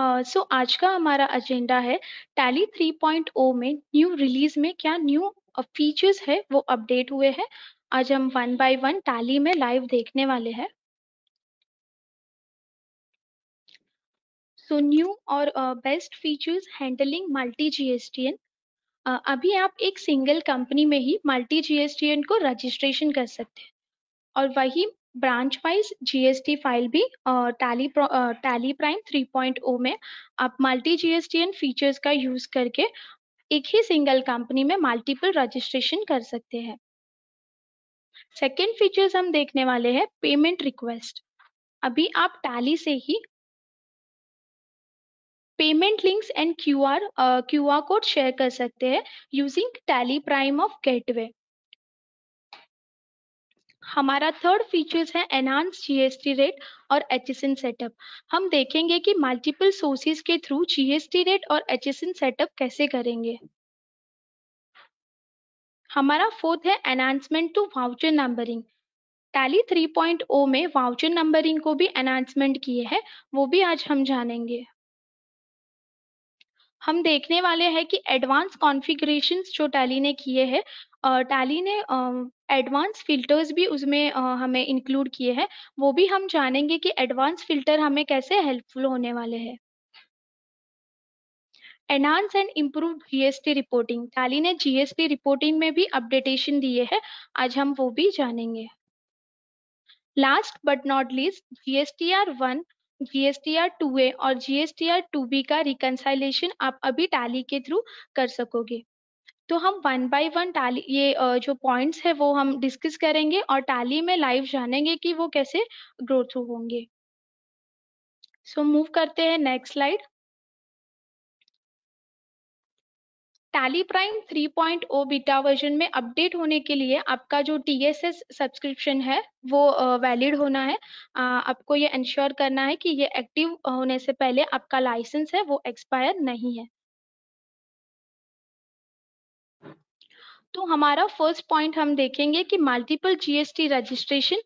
सो uh, so आज का हमारा एजेंडा है टैली 3.0 में न्यू रिलीज में क्या न्यू फीचर्स है वो अपडेट हुए हैं आज हम वन बाय वन टैली में लाइव देखने वाले हैं सो न्यू और best features handling multi GSTN अभी आप एक सिंगल कंपनी में ही मल्टी जीएसटीएन को रजिस्ट्रेशन कर सकते हैं और वही ब्रांच वाइज जीएसटी फाइल भी टैली टैली प्राइम 3.0 में आप मल्टी जीएसटी एंड फीचर्स का यूज करके एक ही सिंगल कंपनी में मल्टीपल रजिस्ट्रेशन कर सकते हैं सेकेंड फीचर्स हम देखने वाले हैं पेमेंट रिक्वेस्ट अभी आप टैली से ही payment links and QR QR code share कर सकते हैं using Tally Prime of gateway हमारा थर्ड फीचर्स है एनहांस जीएसटी रेट और एच सेटअप हम देखेंगे कि मल्टीपल सोर्सेज के थ्रू जीएसटी रेट और एच सेटअप कैसे करेंगे हमारा फोर्थ है enhancement to voucher numbering Tally 3.0 में वाउचर नंबरिंग को भी एनहांसमेंट किए है वो भी आज हम जानेंगे हम देखने वाले हैं कि एडवांस कॉन्फ़िगरेशन जो टैली ने किए हैं टैली ने एडवांस फिल्टर्स भी उसमें हमें इंक्लूड किए हैं वो भी हम जानेंगे कि एडवांस फिल्टर हमें कैसे हेल्पफुल होने वाले हैं enhance and improve GST reporting Tally ने जीएसटी रिपोर्टिंग में भी अपडेटेशन दिए हैं आज हम वो भी जानेंगे last but not least R one GSTR two A और जीएसटीआर टू बी का रिकनसाइलेशन आप अभी टैली के थ्रू कर सकोगे तो हम वन बाय वन टैली ये जो पॉइंट्स है वो हम डिस्कस करेंगे और टैली में लाइव जानेंगे कि वो कैसे ग्रोथ होंगे सो so, मूव करते हैं next slide Tally Prime 3.0 beta version में अपडेट होने के लिए आपका जो टीएसएस सब्सक्रिप्शन है वो वैलिड होना है आपको ये इंश्योर करना है कि ये एक्टिव होने से पहले आपका लाइसेंस है वो एक्सपायर नहीं है तो हमारा फर्स्ट पॉइंट हम देखेंगे कि मल्टीपल जीएसटी रजिस्ट्रेशन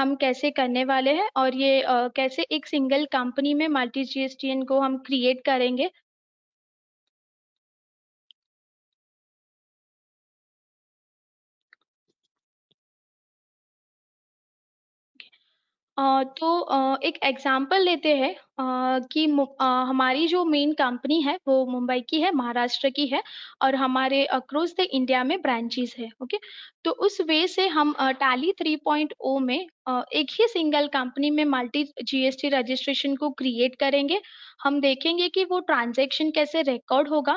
हम कैसे करने वाले हैं और ये कैसे एक सिंगल कंपनी में मल्टी जीएसटीएन को हम क्रिएट करेंगे तो एक एग्जांपल लेते हैं कि हमारी जो मेन कंपनी है वो मुंबई की है, महाराष्ट्र की है और हमारे अक्रॉस द इंडिया में ब्रांचेज़ है, ओके? तो उस वे से हम थ्री टैली 3.0 में एक ही सिंगल कंपनी में मल्टी जीएसटी रजिस्ट्रेशन को क्रिएट करेंगे हम देखेंगे कि वो ट्रांजैक्शन कैसे रिकॉर्ड होगा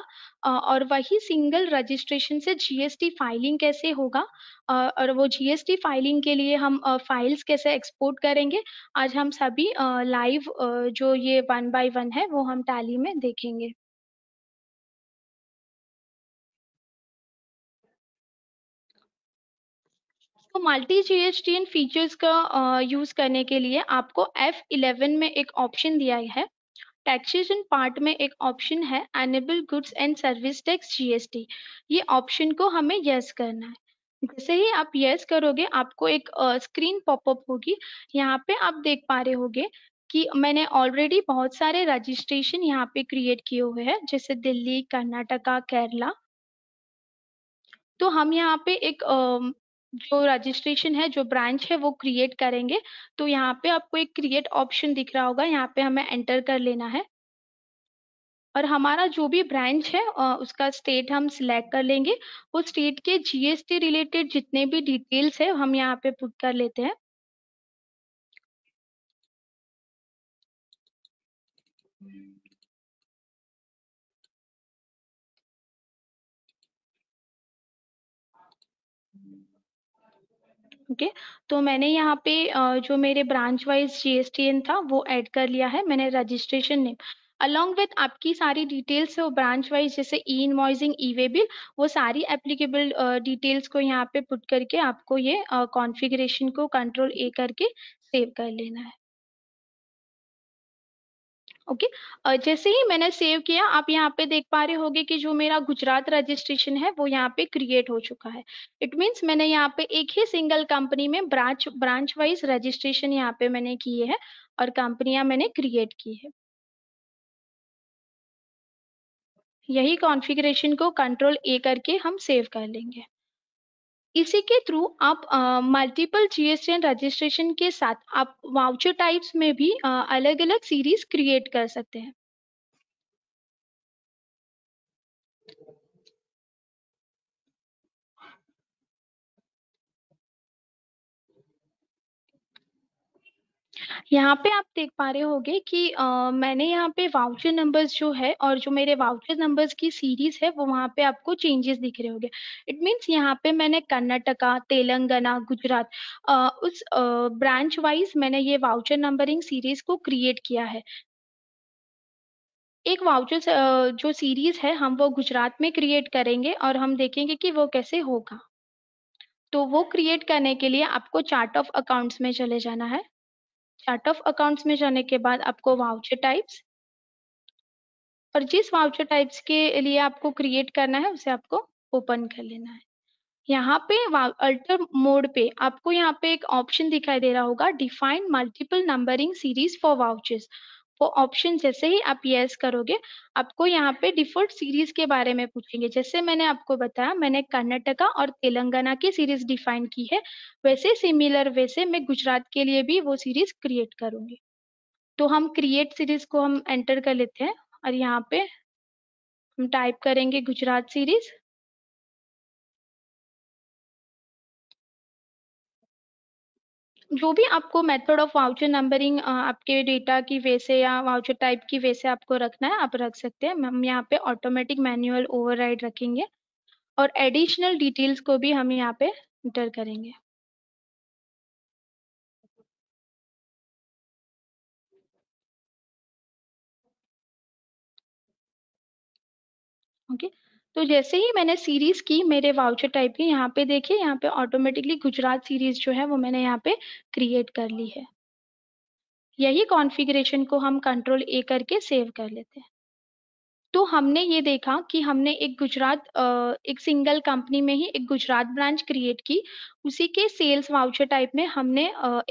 और वही सिंगल रजिस्ट्रेशन से जीएसटी फाइलिंग कैसे होगा और वो जीएसटी फाइलिंग के लिए हम फाइल्स कैसे एक्सपोर्ट करेंगे आज हम सभी लाइव जो ये वन बाय वन है वो हम टैली में देखेंगे तो मल्टी जीएसटीएन फीचर्स का यूज करने के लिए आपको एफ इलेवन में एक ऑप्शन दिया है टैक्सेशन पार्ट में एक ऑप्शन है enable goods and service tax GST ये ऑप्शन को हमें यस yes करना है जैसे ही आप यस yes करोगे आपको एक स्क्रीन पॉपअप होगी यहाँ पे आप देख पा रहे होगे कि मैंने ऑलरेडी बहुत सारे रजिस्ट्रेशन यहाँ पे क्रिएट किए हुए हैं जैसे दिल्ली कर्नाटका केरला तो हम यहाँ पे एक जो रजिस्ट्रेशन है जो ब्रांच है वो क्रिएट करेंगे तो यहाँ पे आपको एक क्रिएट ऑप्शन दिख रहा होगा यहाँ पे हमें एंटर कर लेना है और हमारा जो भी ब्रांच है उसका स्टेट हम सिलेक्ट कर लेंगे उस स्टेट के जीएसटी रिलेटेड जितने भी डिटेल्स है हम यहाँ पे पुट कर लेते हैं ओके okay? तो मैंने यहाँ पे जो मेरे ब्रांच वाइज जीएसटीएन था वो ऐड कर लिया है मैंने रजिस्ट्रेशन नेम अलॉन्ग विथ आपकी सारी डिटेल्स है वो ब्रांच वाइज जैसे ई इनवाइजिंग ई वे बिल वो सारी एप्लीकेबल डिटेल्स को यहाँ पे पुट करके आपको ये कॉन्फ़िगरेशन को कंट्रोल ए करके सेव कर लेना है ओके okay? जैसे ही मैंने सेव किया आप यहाँ पे देख पा रहे होगे कि जो मेरा गुजरात रजिस्ट्रेशन है वो यहाँ पे क्रिएट हो चुका है इट मीन्स मैंने यहाँ पे एक ही सिंगल कंपनी में ब्रांच ब्रांच वाइज रजिस्ट्रेशन यहाँ पे मैंने किए है और कंपनियां मैंने क्रिएट की है यही कॉन्फ़िगरेशन को कंट्रोल ए करके हम सेव कर लेंगे इसी के थ्रू आप मल्टीपल जीएसटीएन रजिस्ट्रेशन के साथ आप वाउचर टाइप्स में भी अलग अलग सीरीज क्रिएट कर सकते हैं यहाँ पे आप देख पा रहे होंगे कि आ, मैंने यहाँ पे वाउचर नंबर्स जो है और जो मेरे वाउचर नंबर्स की सीरीज है वो वहाँ पे आपको चेंजेस दिख रहे होंगे इट मीन्स यहाँ पे मैंने कर्नाटका तेलंगाना गुजरात उस ब्रांच वाइज मैंने ये वाउचर नंबरिंग सीरीज को क्रिएट किया है एक वाउचर जो सीरीज है हम वो गुजरात में क्रिएट करेंगे और हम देखेंगे कि वो कैसे होगा तो वो क्रिएट करने के लिए आपको चार्ट ऑफ अकाउंट्स में चले जाना है चार्ट ऑफ अकाउंट्स में जाने के बाद आपको वाउचर टाइप्स और जिस वाउचर टाइप्स के लिए आपको क्रिएट करना है उसे आपको ओपन कर लेना है यहाँ पे अल्टर मोड पे आपको यहाँ पे एक ऑप्शन दिखाई दे रहा होगा define multiple numbering series for vouchers वो ऑप्शन जैसे ही आप यस करोगे आपको यहाँ पे डिफॉल्ट सीरीज के बारे में पूछेंगे जैसे मैंने आपको बताया मैंने कर्नाटका और तेलंगाना की सीरीज डिफाइन की है वैसे सिमिलर वैसे मैं गुजरात के लिए भी वो सीरीज क्रिएट करूंगी तो हम क्रिएट सीरीज को हम एंटर कर लेते हैं और यहाँ पे हम टाइप करेंगे गुजरात सीरीज जो भी आपको मेथड ऑफ वाउचर नंबरिंग आपके डेटा की वे से या वाउचर टाइप की वे से आपको रखना है आप रख सकते हैं हम यहाँ पे ऑटोमेटिक मैनुअल ओवरराइड रखेंगे और एडिशनल डिटेल्स को भी हम यहाँ पे इंटर करेंगे ओके okay. तो जैसे ही मैंने सीरीज की मेरे वाउचर टाइप की यहाँ पे देखिए यहाँ पे ऑटोमेटिकली गुजरात सीरीज जो है वो मैंने यहाँ पे क्रिएट कर ली है यही कॉन्फ़िगरेशन को हम कंट्रोल ए करके सेव कर लेते हैं तो हमने ये देखा कि हमने एक गुजरात एक सिंगल कंपनी में ही एक गुजरात ब्रांच क्रिएट की उसी के सेल्स वाउचर टाइप में हमने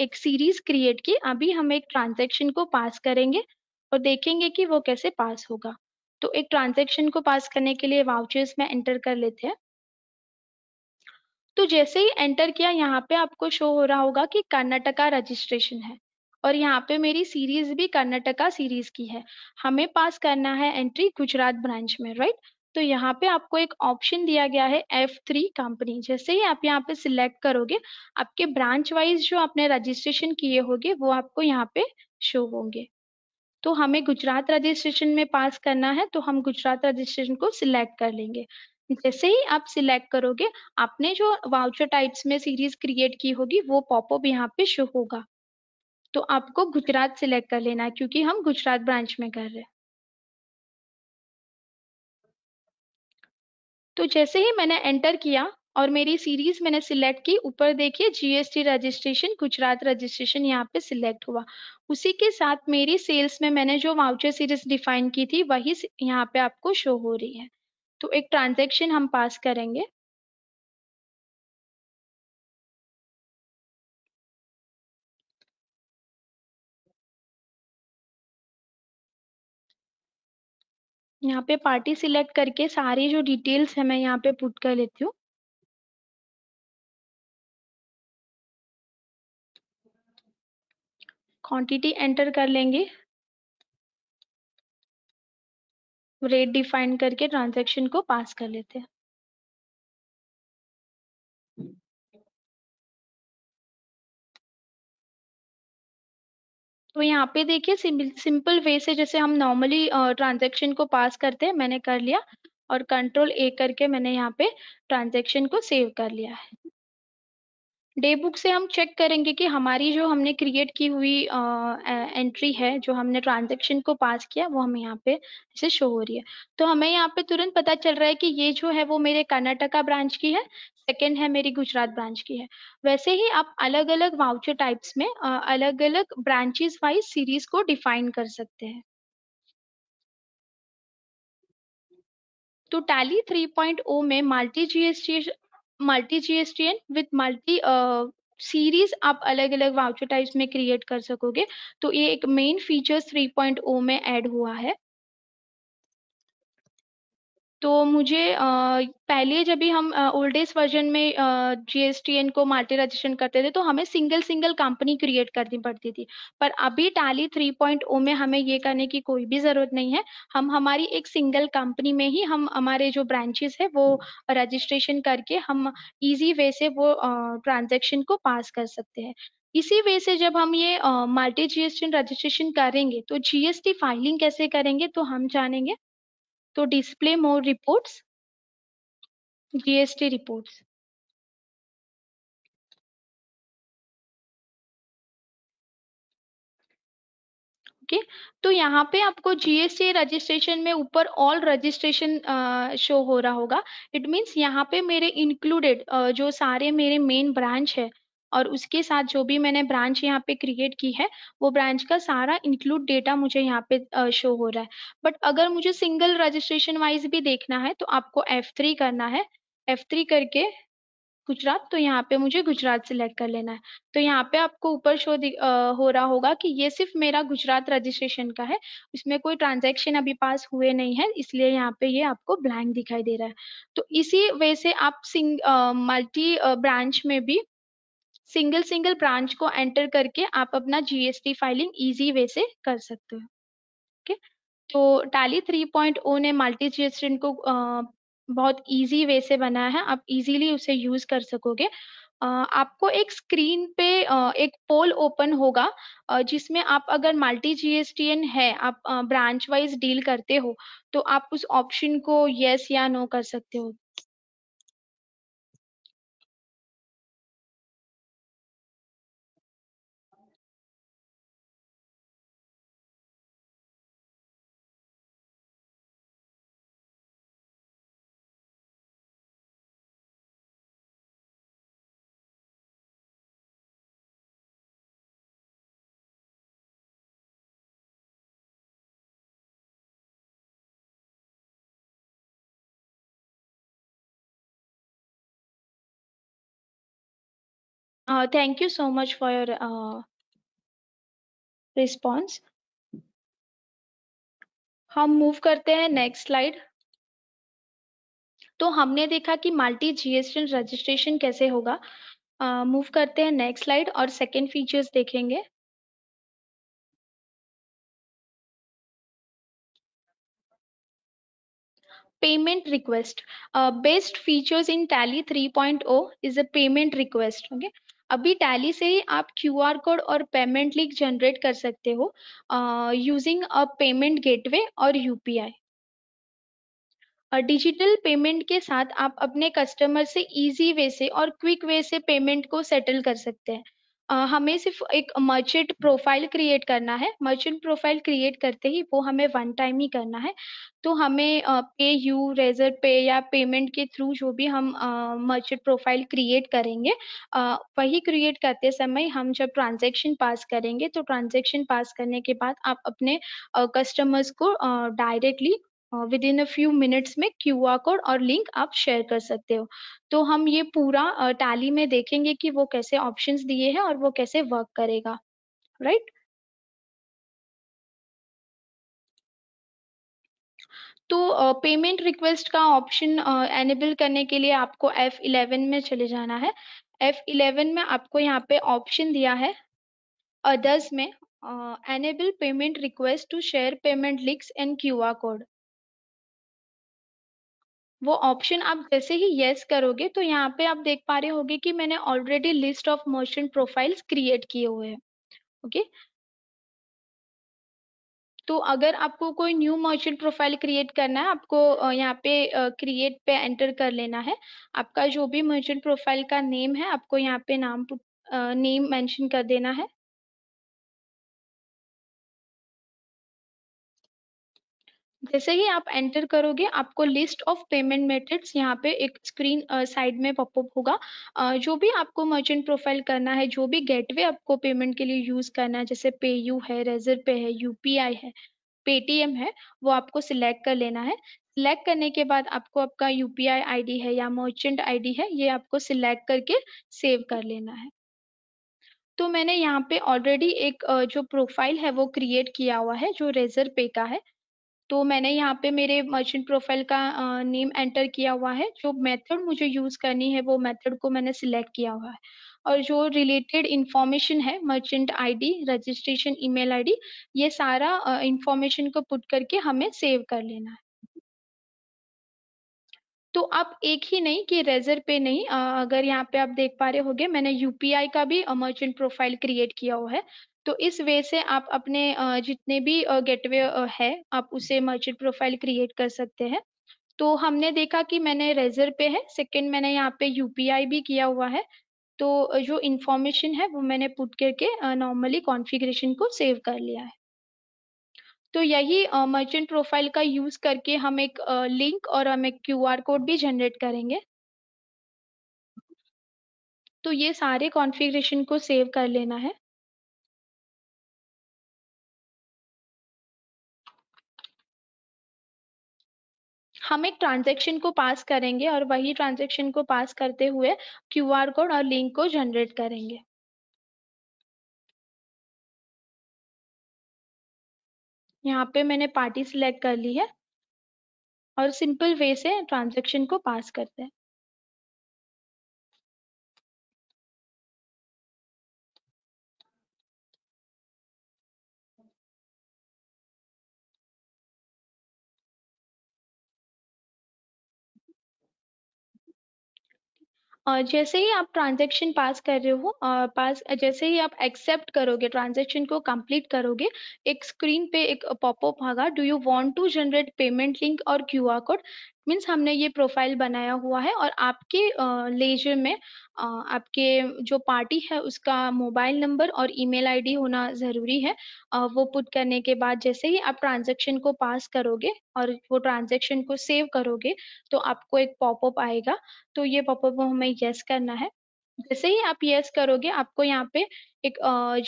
एक सीरीज क्रिएट की अभी हम एक ट्रांजेक्शन को पास करेंगे और देखेंगे कि वो कैसे पास होगा तो एक ट्रांजेक्शन को पास करने के लिए वाउचर्स में एंटर कर लेते हैं तो जैसे ही एंटर किया यहाँ पे आपको शो हो रहा होगा कि कर्नाटका रजिस्ट्रेशन है और यहाँ पे मेरी सीरीज भी कर्नाटका सीरीज की है हमें पास करना है एंट्री गुजरात ब्रांच में राइट तो यहाँ पे आपको एक ऑप्शन दिया गया है एफ थ्री कंपनी जैसे ही आप यहाँ पे सिलेक्ट करोगे आपके ब्रांच वाइज जो आपने रजिस्ट्रेशन किए होंगे वो आपको यहाँ पे शो होंगे तो हमें गुजरात रजिस्ट्रेशन में पास करना है तो हम गुजरात रजिस्ट्रेशन को सिलेक्ट कर लेंगे जैसे ही आप सिलेक्ट करोगे आपने जो वाउचर टाइप्स में सीरीज क्रिएट की होगी वो पॉपअप यहाँ पे शो होगा तो आपको गुजरात सिलेक्ट कर लेना है क्योंकि हम गुजरात ब्रांच में कर रहे हैं तो जैसे ही मैंने एंटर किया और मेरी सीरीज मैंने सिलेक्ट की ऊपर देखिए जीएसटी रजिस्ट्रेशन गुजरात रजिस्ट्रेशन यहाँ पे सिलेक्ट हुआ उसी के साथ मेरी सेल्स में मैंने जो वाउचर सीरीज डिफाइन की थी वही यहाँ पे आपको शो हो रही है तो एक ट्रांजेक्शन हम पास करेंगे यहाँ पे पार्टी सिलेक्ट करके सारी जो डिटेल्स है मैं यहाँ पे पुट कर लेती हूँ क्वांटिटी एंटर कर लेंगे रेट डिफाइन करके ट्रांजैक्शन को पास कर लेते हैं तो यहाँ पे देखिए सिंपल वे से जैसे हम नॉर्मली ट्रांजैक्शन को पास करते हैं मैंने कर लिया और कंट्रोल ए करके मैंने यहाँ पे ट्रांजैक्शन को सेव कर लिया है डे बुक से हम चेक करेंगे कि हमारी जो हमने क्रिएट की हुई एंट्री है जो हमने ट्रांजेक्शन को पास किया वो हमें यहाँ पे इसे शो हो रही है तो हमें यहाँ पे तुरंत पता चल रहा है कि ये जो है वो मेरे कर्नाटका ब्रांच की है सेकेंड है मेरी गुजरात ब्रांच की है वैसे ही आप अलग अलग वाउचर टाइप्स में अलग अलग ब्रांचेस वाइज सीरीज को डिफाइन कर सकते हैं तो टैली 3.0 में multi GST multi GSTN with multi series आप अलग अलग वाउचर टाइप्स में क्रिएट कर सकोगे तो ये एक मेन फीचर्स 3.0 में ऐड हुआ है तो मुझे आ, पहले जब भी हम ओल्ड एज वर्जन में जीएसटी मल्टी रजिस्ट्रेशन करते थे तो हमें सिंगल सिंगल कंपनी क्रिएट करनी पड़ती थी पर अभी टाली 3.0 में हमें ये करने की कोई भी ज़रूरत नहीं है हम हमारी एक सिंगल कंपनी में ही हम हमारे जो ब्रांचेस है वो रजिस्ट्रेशन करके हम इजी वे से वो ट्रांजेक्शन को पास कर सकते हैं इसी वे से जब हम ये मल्टी जीएसटी रजिस्ट्रेशन करेंगे तो जीएसटी फाइलिंग कैसे करेंगे तो हम जानेंगे तो display more reports GST reports okay तो यहाँ पे आपको जीएसटी रजिस्ट्रेशन में ऊपर ऑल रजिस्ट्रेशन शो हो रहा होगा इट मीन्स यहाँ पे मेरे इंक्लूडेड uh, जो सारे मेरे मेन ब्रांच है और उसके साथ जो भी मैंने ब्रांच यहाँ पे क्रिएट की है वो ब्रांच का सारा इंक्लूड डेटा मुझे यहाँ पे शो हो रहा है बट अगर मुझे सिंगल रजिस्ट्रेशन वाइज भी देखना है तो आपको एफ थ्री करना है एफ थ्री करके गुजरात तो यहाँ पे मुझे गुजरात सिलेक्ट कर लेना है तो यहाँ पे आपको ऊपर शो आ, हो रहा होगा कि ये सिर्फ मेरा गुजरात रजिस्ट्रेशन का है इसमें कोई ट्रांजैक्शन अभी पास हुए नहीं है इसलिए यहाँ पे ये आपको ब्लैंक दिखाई दे रहा है तो इसी वजह से आप सिंग मल्टी ब्रांच में भी सिंगल सिंगल ब्रांच को एंटर करके आप अपना जीएसटी फाइलिंग इजी वे से कर सकते हो ओके तो टैली 3.0 ने मल्टी जीएसटी को बहुत इजी वे से बनाया है आप इजीली उसे यूज कर सकोगे आपको एक स्क्रीन पे एक पोल ओपन होगा जिसमें आप अगर मल्टी जीएसटीएन है आप ब्रांच वाइज डील करते हो तो आप उस ऑप्शन को यस या नो कर सकते हो uh, thank you so much for your uh, response हम मूव करते हैं नेक्स्ट स्लाइड तो हमने देखा कि मल्टी जीएसटी रजिस्ट्रेशन कैसे होगा मूव uh, करते हैं नेक्स्ट स्लाइड और सेकंड फीचर्स देखेंगे payment request best features in Tally three point O is a payment request okay अभी टैली से आप क्यू आर कोड और पेमेंट लिंक जनरेट कर सकते हो यूजिंग अ पेमेंट गेटवे और यूपीआई डिजिटल पेमेंट के साथ आप अपने कस्टमर से इजी वे से और क्विक वे से पेमेंट को सेटल कर सकते हैं हमें सिर्फ एक मर्चेंट प्रोफाइल क्रिएट करना है। मर्चेंट प्रोफाइल क्रिएट करते ही वो हमें वन टाइम ही करना है। तो हमें पे यू रेज़र पे या पेमेंट के थ्रू जो भी हम मर्चेंट प्रोफाइल क्रिएट करेंगे वही क्रिएट करते समय हम जब ट्रांज़ैक्शन पास करेंगे, तो ट्रांज़ैक्शन पास करने के बाद आप अपने कस्टमर्स को directly within a few minutes में क्यू आर कोड और लिंक आप शेयर कर सकते हो तो हम ये पूरा टैली में देखेंगे कि वो कैसे ऑप्शंस दिए हैं और वो कैसे वर्क करेगा राइट right? तो पेमेंट रिक्वेस्ट का ऑप्शन एनेबल करने के लिए आपको F11 में चले जाना है F11 में आपको यहाँ पे ऑप्शन दिया है अदर्स में enable payment request to share payment links and QR code वो ऑप्शन आप जैसे ही यस yes करोगे तो यहाँ पे आप देख पा रहे होगे कि मैंने already list of merchant profiles create किए हुए हैं ओके तो अगर आपको कोई न्यू मर्चेंट प्रोफाइल क्रिएट करना है आपको यहाँ पे क्रिएट पे एंटर कर लेना है आपका जो भी मर्चेंट प्रोफाइल का नेम है आपको यहाँ पे नाम नेम मेंशन कर देना है जैसे ही आप एंटर करोगे आपको लिस्ट ऑफ पेमेंट मेथड्स यहाँ पे एक स्क्रीन साइड में पॉपअप होगा जो भी आपको मर्चेंट प्रोफाइल करना है जो भी गेटवे आपको पेमेंट के लिए यूज़ करना है जैसे पे यू है रेजर पे है यूपीआई है पेटीएम है वो आपको सिलेक्ट कर लेना है सिलेक्ट करने के बाद आपको आपका यूपीआई डी है या मर्चेंट डी है ये आपको सिलेक्ट करके सेव कर लेना है तो मैंने यहाँ पे ऑलरेडी एक जो प्रोफाइल है वो क्रिएट किया हुआ है जो रेजर पे का है तो मैंने यहाँ पे मेरे मर्चेंट प्रोफाइल का नेम एंटर किया हुआ है जो मेथड मुझे यूज़ करनी है वो मेथड को मैंने सिलेक्ट किया हुआ है और जो रिलेटेड इंफॉर्मेशन है merchant ID registration email ID ये सारा इंफॉर्मेशन को पुट करके हमें सेव कर लेना है तो आप एक ही नहीं कि रेजर पे नहीं आ, अगर यहाँ पे आप देख पा रहे होंगे मैंने यूपीआई का भी मर्चेंट प्रोफाइल क्रिएट किया हुआ है तो इस वे से आप अपने जितने भी गेटवे है आप उसे मर्चेंट प्रोफाइल क्रिएट कर सकते हैं तो हमने देखा कि मैंने रेजर पे है सेकंड मैंने यहाँ पे यूपीआई भी किया हुआ है तो जो इन्फॉर्मेशन है वो मैंने पुट करके नॉर्मली कॉन्फ़िगरेशन को सेव कर लिया है तो यही मर्चेंट प्रोफाइल का यूज करके हम एक लिंक और हम एक क्यू कोड भी जनरेट करेंगे तो ये सारे कॉन्फ़िगरेशन को सेव कर लेना है हम एक ट्रांजेक्शन को पास करेंगे और वही ट्रांजेक्शन को पास करते हुए क्यूआर कोड और लिंक को जनरेट करेंगे यहाँ पे मैंने पार्टी सिलेक्ट कर ली है और सिंपल वे से ट्रांजेक्शन को पास करते हैं और जैसे ही आप ट्रांजेक्शन पास कर रहे हो और पास जैसे ही आप एक्सेप्ट करोगे ट्रांजेक्शन को कंप्लीट करोगे एक स्क्रीन पे एक पॉपअप आगा do you want to generate payment link और क्यूआर कोड मीन्स हमने ये प्रोफाइल बनाया हुआ है और आपके लेजर में आपके जो पार्टी है उसका मोबाइल नंबर और ईमेल आईडी होना ज़रूरी है वो पुट करने के बाद जैसे ही आप ट्रांजेक्शन को पास करोगे और वो ट्रांजेक्शन को सेव करोगे तो आपको एक पॉपअप आएगा तो ये पॉपअप हमें येस करना है जैसे ही आप यस करोगे आपको यहाँ पे एक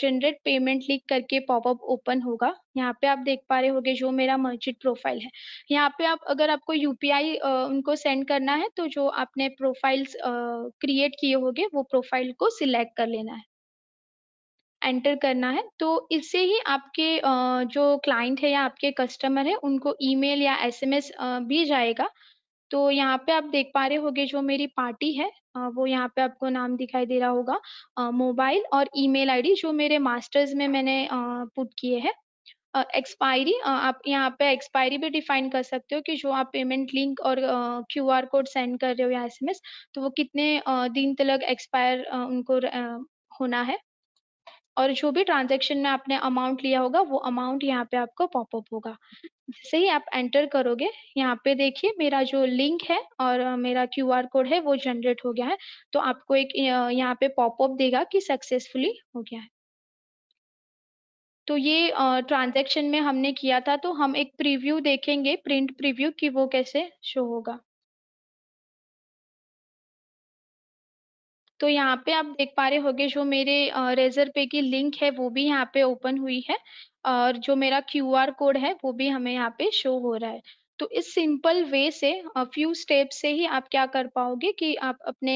जनरेट पेमेंट लिख करके पॉपअप ओपन होगा यहाँ पे आप देख पा रहे होगे जो मेरा मर्चेंट प्रोफाइल है यहाँ पे आप अगर आपको यूपीआई उनको सेंड करना है तो जो आपने प्रोफाइल्स क्रिएट किए होगे वो प्रोफाइल को सिलेक्ट कर लेना है एंटर करना है तो इससे ही आपके जो क्लाइंट है या आपके कस्टमर है उनको ईमेल या एसएमएस भी जाएगा तो यहाँ पे आप देख पा रहे होंगे जो मेरी पार्टी है वो यहाँ पे आपको नाम दिखाई दे रहा होगा मोबाइल और ईमेल आईडी जो मेरे मास्टर्स में मैंने पुट किए हैं एक्सपायरी आप यहाँ पे एक्सपायरी भी डिफाइन कर सकते हो कि जो आप पेमेंट लिंक और क्यू आर कोड सेंड कर रहे हो या एस तो वो कितने दिन तक एक्सपायर उनको होना है और जो भी ट्रांजेक्शन में आपने अमाउंट लिया होगा वो अमाउंट यहाँ पे आपको पॉपअप होगा जैसे ही आप एंटर करोगे यहाँ पे देखिए मेरा जो लिंक है और मेरा क्यू आर कोड है वो जनरेट हो गया है तो आपको एक यहाँ पे पॉपअप देगा कि सक्सेसफुली हो गया है तो ये ट्रांजेक्शन में हमने किया था तो हम एक प्रीव्यू देखेंगे प्रिंट प्रीव्यू कि वो कैसे शो होगा तो यहाँ पे आप देख पा रहे होंगे जो मेरे रेजर पे की लिंक है वो भी यहाँ पे ओपन हुई है और जो मेरा क्यू आर कोड है वो भी हमें यहाँ पे शो हो रहा है तो इस सिंपल वे से फ्यू स्टेप से ही आप क्या कर पाओगे कि आप अपने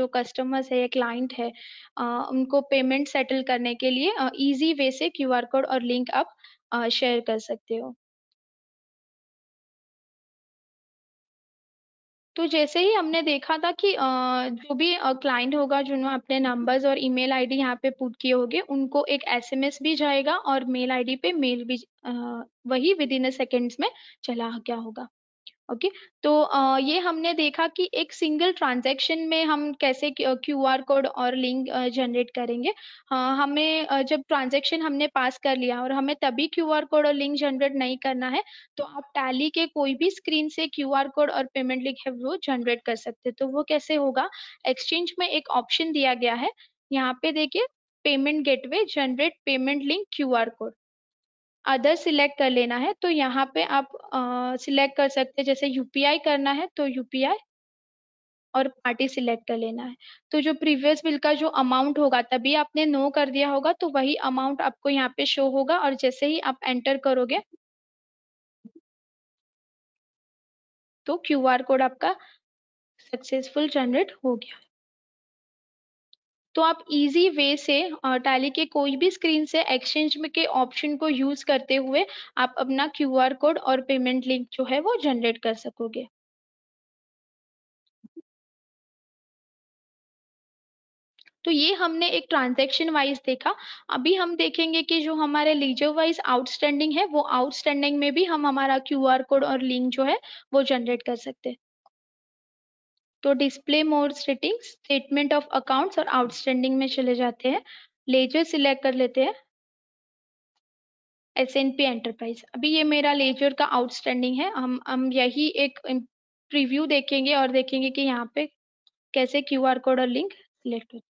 जो कस्टमर्स है या क्लाइंट है उनको पेमेंट सेटल करने के लिए इजी वे से क्यूआर कोड और लिंक आप शेयर कर सकते हो तो जैसे ही हमने देखा था कि जो भी क्लाइंट होगा जिन्होंने अपने नंबर्स और ईमेल आईडी यहाँ पे पुट किए होंगे उनको एक एसएमएस भी जाएगा और मेल आईडी पे मेल भी वही विद इन अ सेकेंड्स में चला गया होगा ओके okay? तो ये हमने देखा कि एक सिंगल ट्रांजैक्शन में हम कैसे क्यू आर कोड और लिंक जनरेट करेंगे हमें जब ट्रांजैक्शन हमने पास कर लिया और हमें तभी क्यू आर कोड और लिंक जनरेट नहीं करना है तो आप टैली के कोई भी स्क्रीन से क्यू आर कोड और पेमेंट लिंक है वो जनरेट कर सकते तो वो कैसे होगा एक्सचेंज में एक ऑप्शन दिया गया है यहाँ पे देखिए payment gateway generate payment link Q R code other select कर लेना है तो यहाँ पे आप सिलेक्ट कर सकते हैं जैसे यूपीआई करना है तो यूपीआई और पार्टी सिलेक्ट कर लेना है तो जो प्रीवियस बिल का जो अमाउंट होगा तभी आपने नो कर दिया होगा तो वही अमाउंट आपको यहाँ पे शो होगा और जैसे ही आप एंटर करोगे तो क्यूआर कोड आपका सक्सेसफुल जनरेट हो गया तो आप इजी वे से टैली के कोई भी स्क्रीन से एक्सचेंज में के ऑप्शन को यूज़ करते हुए आप अपना क्यू कोड और पेमेंट लिंक जो है वो जनरेट कर सकोगे तो ये हमने एक ट्रांजेक्शन वाइज देखा अभी हम देखेंगे कि जो हमारे लीजर वाइज आउटस्टैंडिंग है वो आउटस्टैंडिंग में भी हम हमारा क्यू कोड और लिंक जो है वो जनरेट कर सकते हैं तो display more setting statement of accounts और आउटस्टैंडिंग में चले जाते हैं लेजर सिलेक्ट कर लेते हैं एस एन पी एंटरप्राइज अभी ये मेरा लेजर का आउटस्टैंडिंग है हम हम यही एक प्रीव्यू देखेंगे और देखेंगे कि यहाँ पे कैसे क्यू आर कोड और लिंक सिलेक्ट होती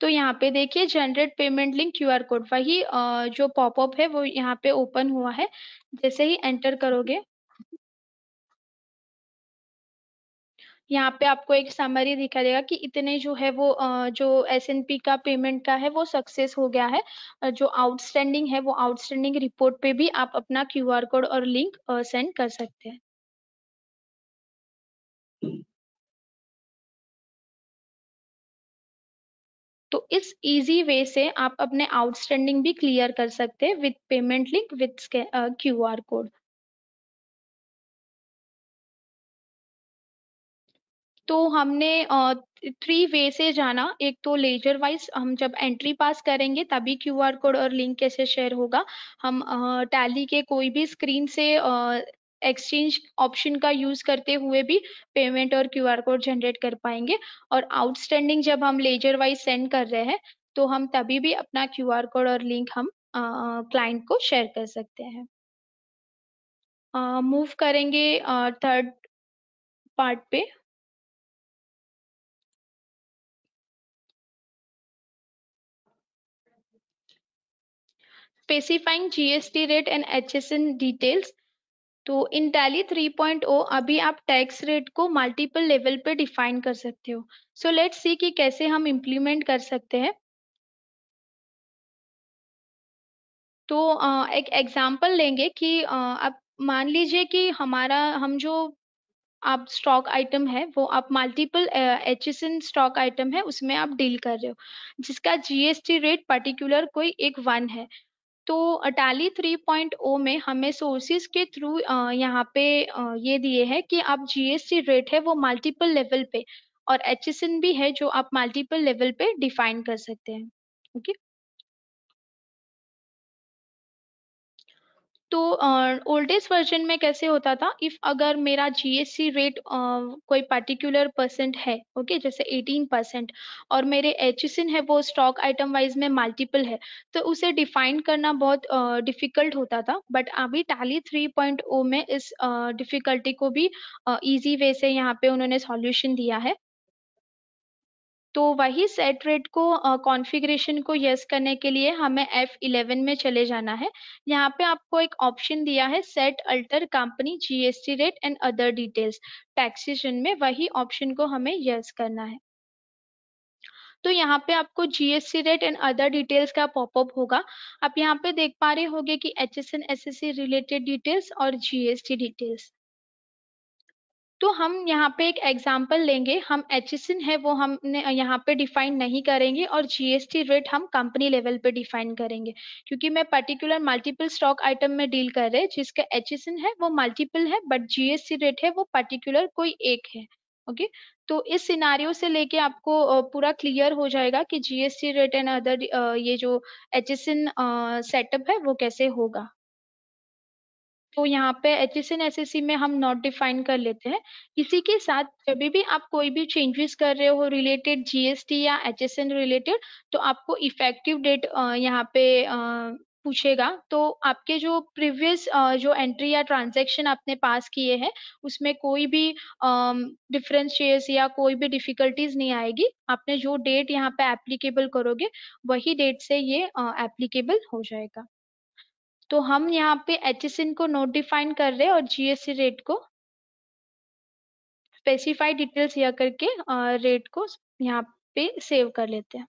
तो यहाँ पे देखिए generate payment link Q R code वही जो पॉपअप है वो यहाँ पे ओपन हुआ है जैसे ही एंटर करोगे यहाँ पे आपको एक समरी दिखा देगा कि इतने जो है वो जो एस का पेमेंट का है वो सक्सेस हो गया है जो आउटस्टैंडिंग है वो आउटस्टैंडिंग रिपोर्ट पे भी आप अपना क्यू कोड और लिंक सेंड कर सकते हैं तो इस इजी वे से आप अपने आउटस्टैंडिंग भी क्लियर कर सकते हैं with payment link with Q R code तो हमने थ्री वे से जाना एक तो लेजर वाइज हम जब एंट्री पास करेंगे तभी क्यू आर कोड और लिंक कैसे शेयर होगा हम टैली के कोई भी स्क्रीन से एक्सचेंज ऑप्शन का यूज करते हुए भी पेमेंट और क्यूआर कोड जनरेट कर पाएंगे और आउटस्टैंडिंग जब हम लेजर वाइज सेंड कर रहे हैं तो हम तभी भी अपना क्यूआर कोड और लिंक हम क्लाइंट को शेयर कर सकते हैं मूव करेंगे थर्ड पार्ट पे specifying GST rate and HSN details तो इन टैली 3.0 अभी आप टैक्स रेट को मल्टीपल लेवल पे डिफाइन कर सकते हो सो लेट्स सी कि कैसे हम इम्प्लीमेंट कर सकते हैं तो एक एग्जांपल लेंगे कि आप मान लीजिए कि हमारा हम जो आप स्टॉक आइटम है वो आप multiple H S N stock item है उसमें आप डील कर रहे हो जिसका जीएसटी रेट पर्टिकुलर कोई एक वन है तो अटाली 3.0 में हमें सोर्सेज के थ्रू यहाँ पे ये दिए हैं कि आप जीएसटी रेट है वो मल्टीपल लेवल पे और एच भी है जो आप मल्टीपल लेवल पे डिफाइन कर सकते हैं ओके okay? तो ओल्डेस्ट uh, वर्जन में कैसे होता था इफ अगर मेरा जीएससी रेट uh, कोई पार्टिकुलर परसेंट है ओके okay? जैसे 18 परसेंट और मेरे एच है वो स्टॉक आइटम वाइज में मल्टीपल है तो उसे डिफाइन करना बहुत डिफिकल्ट uh, होता था बट अभी टैली 3.0 में इस डिफिकल्टी को भी इजी वे से यहाँ पे उन्होंने सॉल्यूशन दिया है तो वही सेट रेट को कॉन्फ़िगरेशन को यस करने के लिए हमें F11 में चले जाना है यहाँ पे आपको एक ऑप्शन दिया है set alter company GST rate and other details taxation में वही ऑप्शन को हमें यस करना है तो यहाँ पे आपको GST rate and other details का पॉपअप होगा आप यहाँ पे देख पा रहे होंगे कि एच एस रिलेटेड डिटेल्स और जीएसटी डिटेल्स तो हम यहाँ पे एक एग्जाम्पल लेंगे हम एच है वो हम यहाँ पे डिफाइन नहीं करेंगे और जीएसटी रेट हम कंपनी लेवल पे डिफाइन करेंगे क्योंकि मैं पर्टिकुलर मल्टीपल स्टॉक आइटम में डील कर रहे हैं जिसका एच है वो मल्टीपल है बट जीएसटी रेट है वो पर्टिकुलर कोई एक है ओके okay? तो इस सिनारियो से लेके आपको पूरा क्लियर हो जाएगा कि जीएसटी रेट एंड अदर ये जो एच सेटअप है वो कैसे होगा तो यहाँ पे H S N S S C में हम नॉट डिफाइन कर लेते हैं इसी के साथ जब भी आप कोई भी चेंजेस कर रहे हो रिलेटेड जीएसटी या एच एस एन रिलेटेड तो आपको इफेक्टिव डेट यहाँ पे पूछेगा तो आपके जो प्रीवियस जो एंट्री या ट्रांजैक्शन आपने पास किए हैं उसमें कोई भी डिफरेंशिएस या कोई भी डिफिकल्टीज नहीं आएगी आपने जो डेट यहाँ पे एप्लीकेबल करोगे वही डेट से ये एप्लीकेबल हो जाएगा तो हम यहाँ पे एच को नोट डिफाइन कर रहे हैं और जीएससी रेट को स्पेसिफाइड डिटेल्स या करके रेट को यहाँ पे सेव कर लेते हैं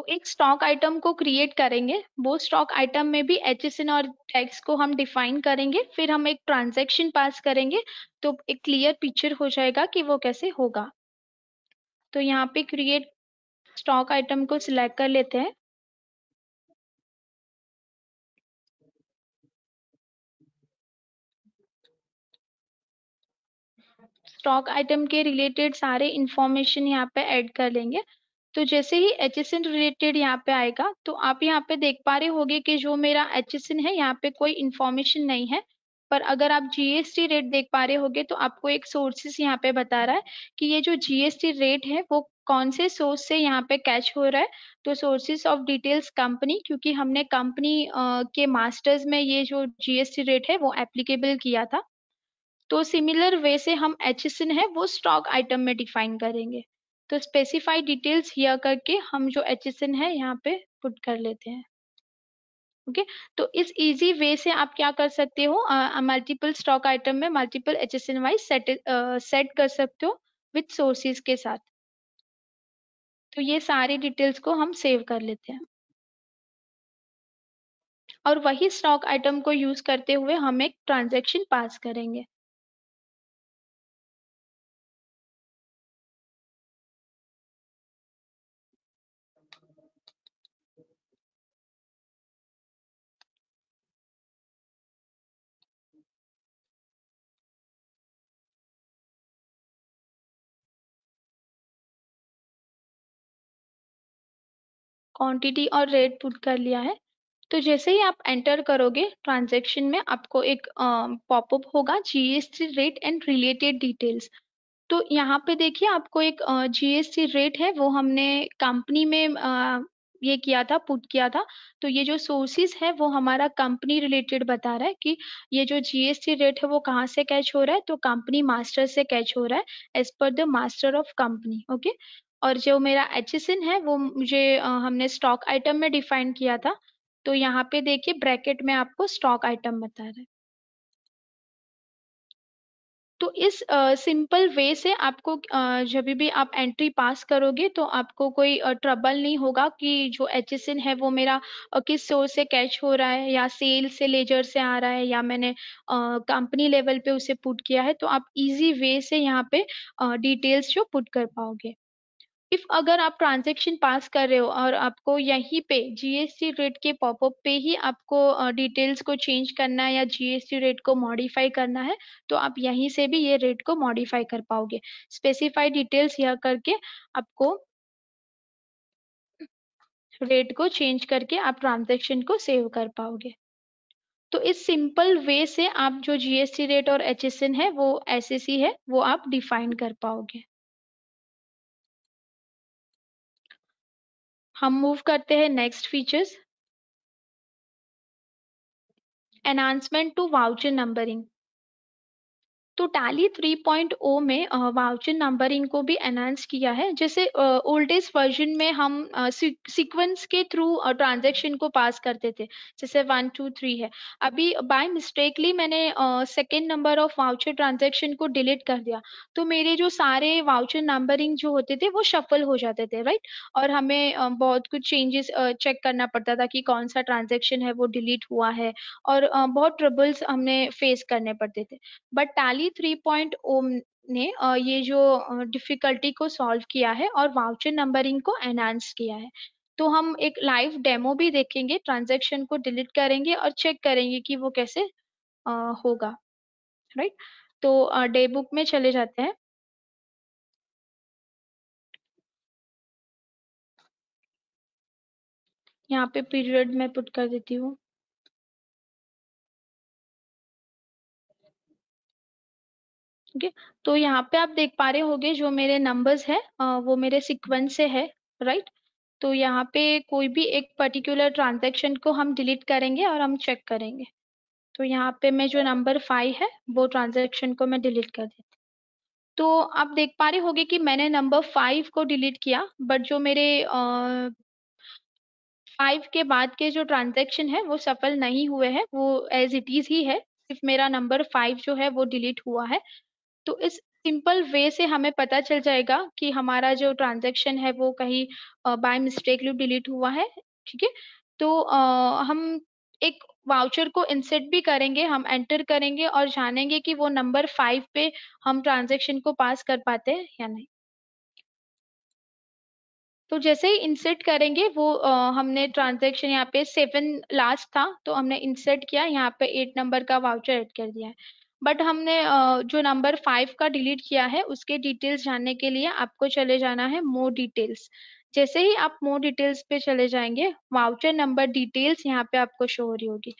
तो एक स्टॉक आइटम को क्रिएट करेंगे वो स्टॉक आइटम में भी एच और टैक्स को हम डिफाइन करेंगे फिर हम एक ट्रांजेक्शन पास करेंगे तो एक क्लियर पिक्चर हो जाएगा कि वो कैसे होगा तो यहाँ पे क्रिएट स्टॉक आइटम को सिलेक्ट कर लेते हैं स्टॉक आइटम के रिलेटेड सारे इंफॉर्मेशन यहाँ पे ऐड कर लेंगे तो जैसे ही एच एस एन रिलेटेड यहाँ पे आएगा तो आप यहाँ पे देख पा रहे होगे कि जो मेरा एच एस एन है यहाँ पे कोई इन्फॉर्मेशन नहीं है पर अगर आप जीएसटी रेट देख पा रहे होगे तो आपको एक सोर्सेस यहाँ पे बता रहा है कि ये जो जीएसटी रेट है वो कौन से सोर्स से यहाँ पे कैच हो रहा है तो सोर्सेज ऑफ डिटेल्स कंपनी क्योंकि हमने कंपनी के मास्टर्स में ये जो जीएसटी रेट है वो एप्लीकेबल किया था तो सिमिलर वे से हम एच है वो स्टॉक आइटम में डिफाइन करेंगे तो स्पेसिफाइड डिटेल्स हियर करके हम जो एच है यहाँ पे पुट कर लेते हैं ओके okay? तो इस इजी वे से आप क्या कर सकते हो मल्टीपल स्टॉक आइटम में multiple H S wise set set कर सकते हो विथ सोर्सेज के साथ तो ये सारी डिटेल्स को हम सेव कर लेते हैं और वही स्टॉक आइटम को यूज करते हुए हम एक ट्रांजेक्शन पास करेंगे क्वांटिटी और रेट पुट कर लिया है तो जैसे ही आप एंटर करोगे ट्रांजेक्शन में आपको एक पॉपअप होगा GST rate and related details तो यहाँ पे देखिए आपको एक जीएसटी रेट है वो हमने कंपनी में आ, ये किया था पुट किया था तो ये जो सोर्सेज है वो हमारा कंपनी रिलेटेड बता रहा है कि ये जो जीएसटी रेट है वो कहाँ से कैच हो रहा है तो कंपनी मास्टर से कैच हो रहा है as per the master of company okay और जो मेरा एच है वो मुझे हमने स्टॉक आइटम में डिफाइन किया था तो यहाँ पे देखिए ब्रैकेट में आपको स्टॉक आइटम बता रहा है तो इस सिंपल uh, वे से आपको uh, जब भी आप एंट्री पास करोगे तो आपको कोई ट्रबल uh, नहीं होगा कि जो एच है वो मेरा किस सोर्स से कैच हो रहा है या सेल से लेजर से आ रहा है या मैंने कंपनी लेवल पे उसे पुट किया है तो आप इजी वे से यहाँ पे डिटेल्स जो पुट कर पाओगे इफ अगर आप ट्रांजेक्शन पास कर रहे हो और आपको यहीं पे जीएसटी रेट के पॉपअप पे ही आपको डिटेल्स को चेंज करना है या जीएसटी रेट को मॉडिफाई करना है तो आप यहीं से भी ये रेट को मॉडिफाई कर पाओगे स्पेसिफाइड डिटेल्स यह करके आपको रेट को चेंज करके आप ट्रांजेक्शन को सेव कर पाओगे तो इस सिंपल वे से आप जो जीएसटी रेट और एच है वो एस है वो आप डिफाइन कर पाओगे हम मूव करते हैं next features enhancement to voucher numbering तो टैली 3.0 में वाउचर नंबरिंग को भी एनहांस किया है जैसे एज वर्जन में हम सीक्वेंस के थ्रू ट्रांजेक्शन को पास करते थे जैसे वन टू थ्री है अभी बाय मिस्टेकली मैंने second number of voucher transaction को डिलीट कर दिया तो मेरे जो सारे वाउचर नंबरिंग जो होते थे वो शफल हो जाते थे राइट और हमें uh, बहुत कुछ चेंजेस चेक करना पड़ता था कि कौन सा ट्रांजेक्शन है वो डिलीट हुआ है और uh, बहुत ट्रबल्स हमने फेस करने पड़ते थे but Tally C three point ओम ने ये जो डिफ़िकल्टी को सॉल्व किया है और वाउचर नंबरिंग को एनहांस किया है तो हम एक लाइव डेमो भी देखेंगे ट्रांजेक्शन को डिलीट करेंगे और चेक करेंगे कि वो कैसे आ, होगा राइट तो डे बुक में चले जाते हैं यहाँ पे पीरियड में पुट कर देती हूँ ठीक है तो यहाँ पे आप देख पा रहे होंगे जो मेरे नंबर्स है वो मेरे सिक्वेंस से है राइट तो यहाँ पे कोई भी एक पर्टिकुलर ट्रांजेक्शन को हम डिलीट करेंगे और हम चेक करेंगे तो यहाँ पे मैं जो नंबर फाइव है वो ट्रांजेक्शन को मैं डिलीट कर देती तो आप देख पा रहे होगे कि मैंने नंबर फाइव को डिलीट किया बट जो मेरे फाइव के बाद के जो ट्रांजेक्शन है वो सफल नहीं हुए हैं वो एज इट इज ही है सिर्फ मेरा नंबर फाइव जो है वो डिलीट हुआ है तो इस सिंपल वे से हमें पता चल जाएगा कि हमारा जो ट्रांजेक्शन है वो कहीं बाय मिस्टेकली डिलीट हुआ है ठीक है तो आ, हम एक वाउचर को इंसेट भी करेंगे हम एंटर करेंगे और जानेंगे कि वो नंबर फाइव पे हम ट्रांजेक्शन को पास कर पाते हैं या नहीं तो जैसे ही इंसेट करेंगे वो आ, हमने ट्रांजेक्शन यहाँ पे सेवन लास्ट था तो हमने इंसेट किया यहाँ पे एट नंबर का वाउचर एड कर दिया है बट हमने जो नंबर फाइव का डिलीट किया है उसके डिटेल्स जानने के लिए आपको चले जाना है मोर डिटेल्स जैसे ही आप मोर डिटेल्स पे चले जाएंगे वाउचर नंबर डिटेल्स यहाँ पे आपको शो हो रही होगी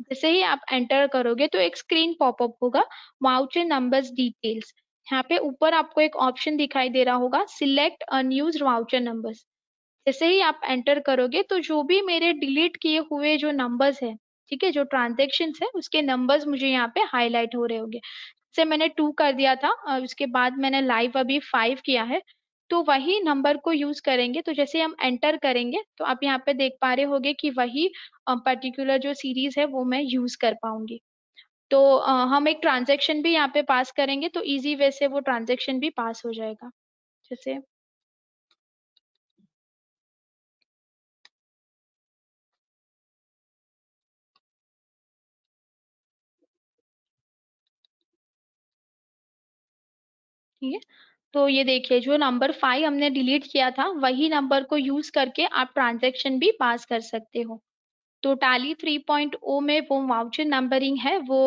जैसे ही आप एंटर करोगे तो एक स्क्रीन पॉपअप होगा वाउचर नंबर डिटेल्स यहाँ पे ऊपर आपको एक ऑप्शन दिखाई दे रहा होगा सिलेक्ट अनयूज वाउचर नंबर्स जैसे ही आप एंटर करोगे तो जो भी मेरे डिलीट किए हुए जो नंबर्स है ठीक है जो ट्रांजेक्शन है उसके नंबर्स मुझे यहाँ पे हाईलाइट हो रहे होंगे से मैंने टू कर दिया था और उसके बाद मैंने लाइव अभी फाइव किया है तो वही नंबर को यूज करेंगे तो जैसे हम एंटर करेंगे तो आप यहाँ पे देख पा रहे होगे कि वही पर्टिकुलर जो सीरीज है वो मैं यूज कर पाऊंगी तो हम एक ट्रांजेक्शन भी यहाँ पे पास करेंगे तो इजी वे से वो ट्रांजेक्शन भी पास हो जाएगा जैसे ठीक है तो ये देखिए जो नंबर फाइव हमने डिलीट किया था वही नंबर को यूज करके आप ट्रांजेक्शन भी पास कर सकते हो तो टैली 3.0 में वो वाउचर नंबरिंग है वो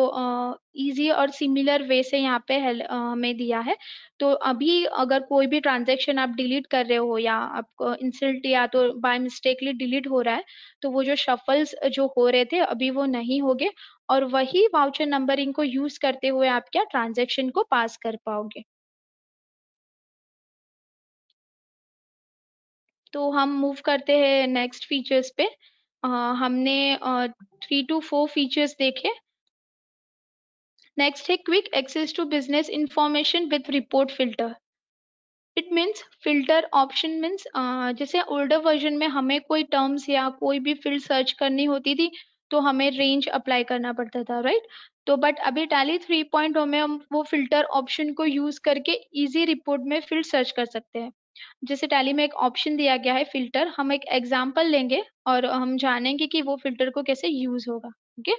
इजी और सिमिलर वे से यहाँ पे हमें दिया है तो अभी अगर कोई भी ट्रांजेक्शन आप डिलीट कर रहे हो या आपको इंसल्ट या तो बाय मिस्टेकली डिलीट हो रहा है तो वो जो शफल्स जो हो रहे थे अभी वो नहीं होंगे और वही वाउचर नंबरिंग को यूज करते हुए आप क्या ट्रांजेक्शन को पास कर पाओगे तो हम मूव करते हैं नेक्स्ट फीचर्स पे आ, हमने थ्री टू फोर फीचर्स देखे नेक्स्ट है quick access to business information with report filter it means filter option means जैसे ओल्डर वर्जन में हमें कोई टर्म्स या कोई भी फील्ड सर्च करनी होती थी तो हमें रेंज अप्लाई करना पड़ता था राइट right? तो बट अभी टैली थ्री पॉइंट में हम वो फिल्टर ऑप्शन को यूज करके इजी रिपोर्ट में फील्ड सर्च कर सकते हैं जैसे टैली में एक ऑप्शन दिया गया है फिल्टर हम एक एग्जाम्पल लेंगे और हम जानेंगे कि वो फिल्टर को कैसे यूज होगा ओके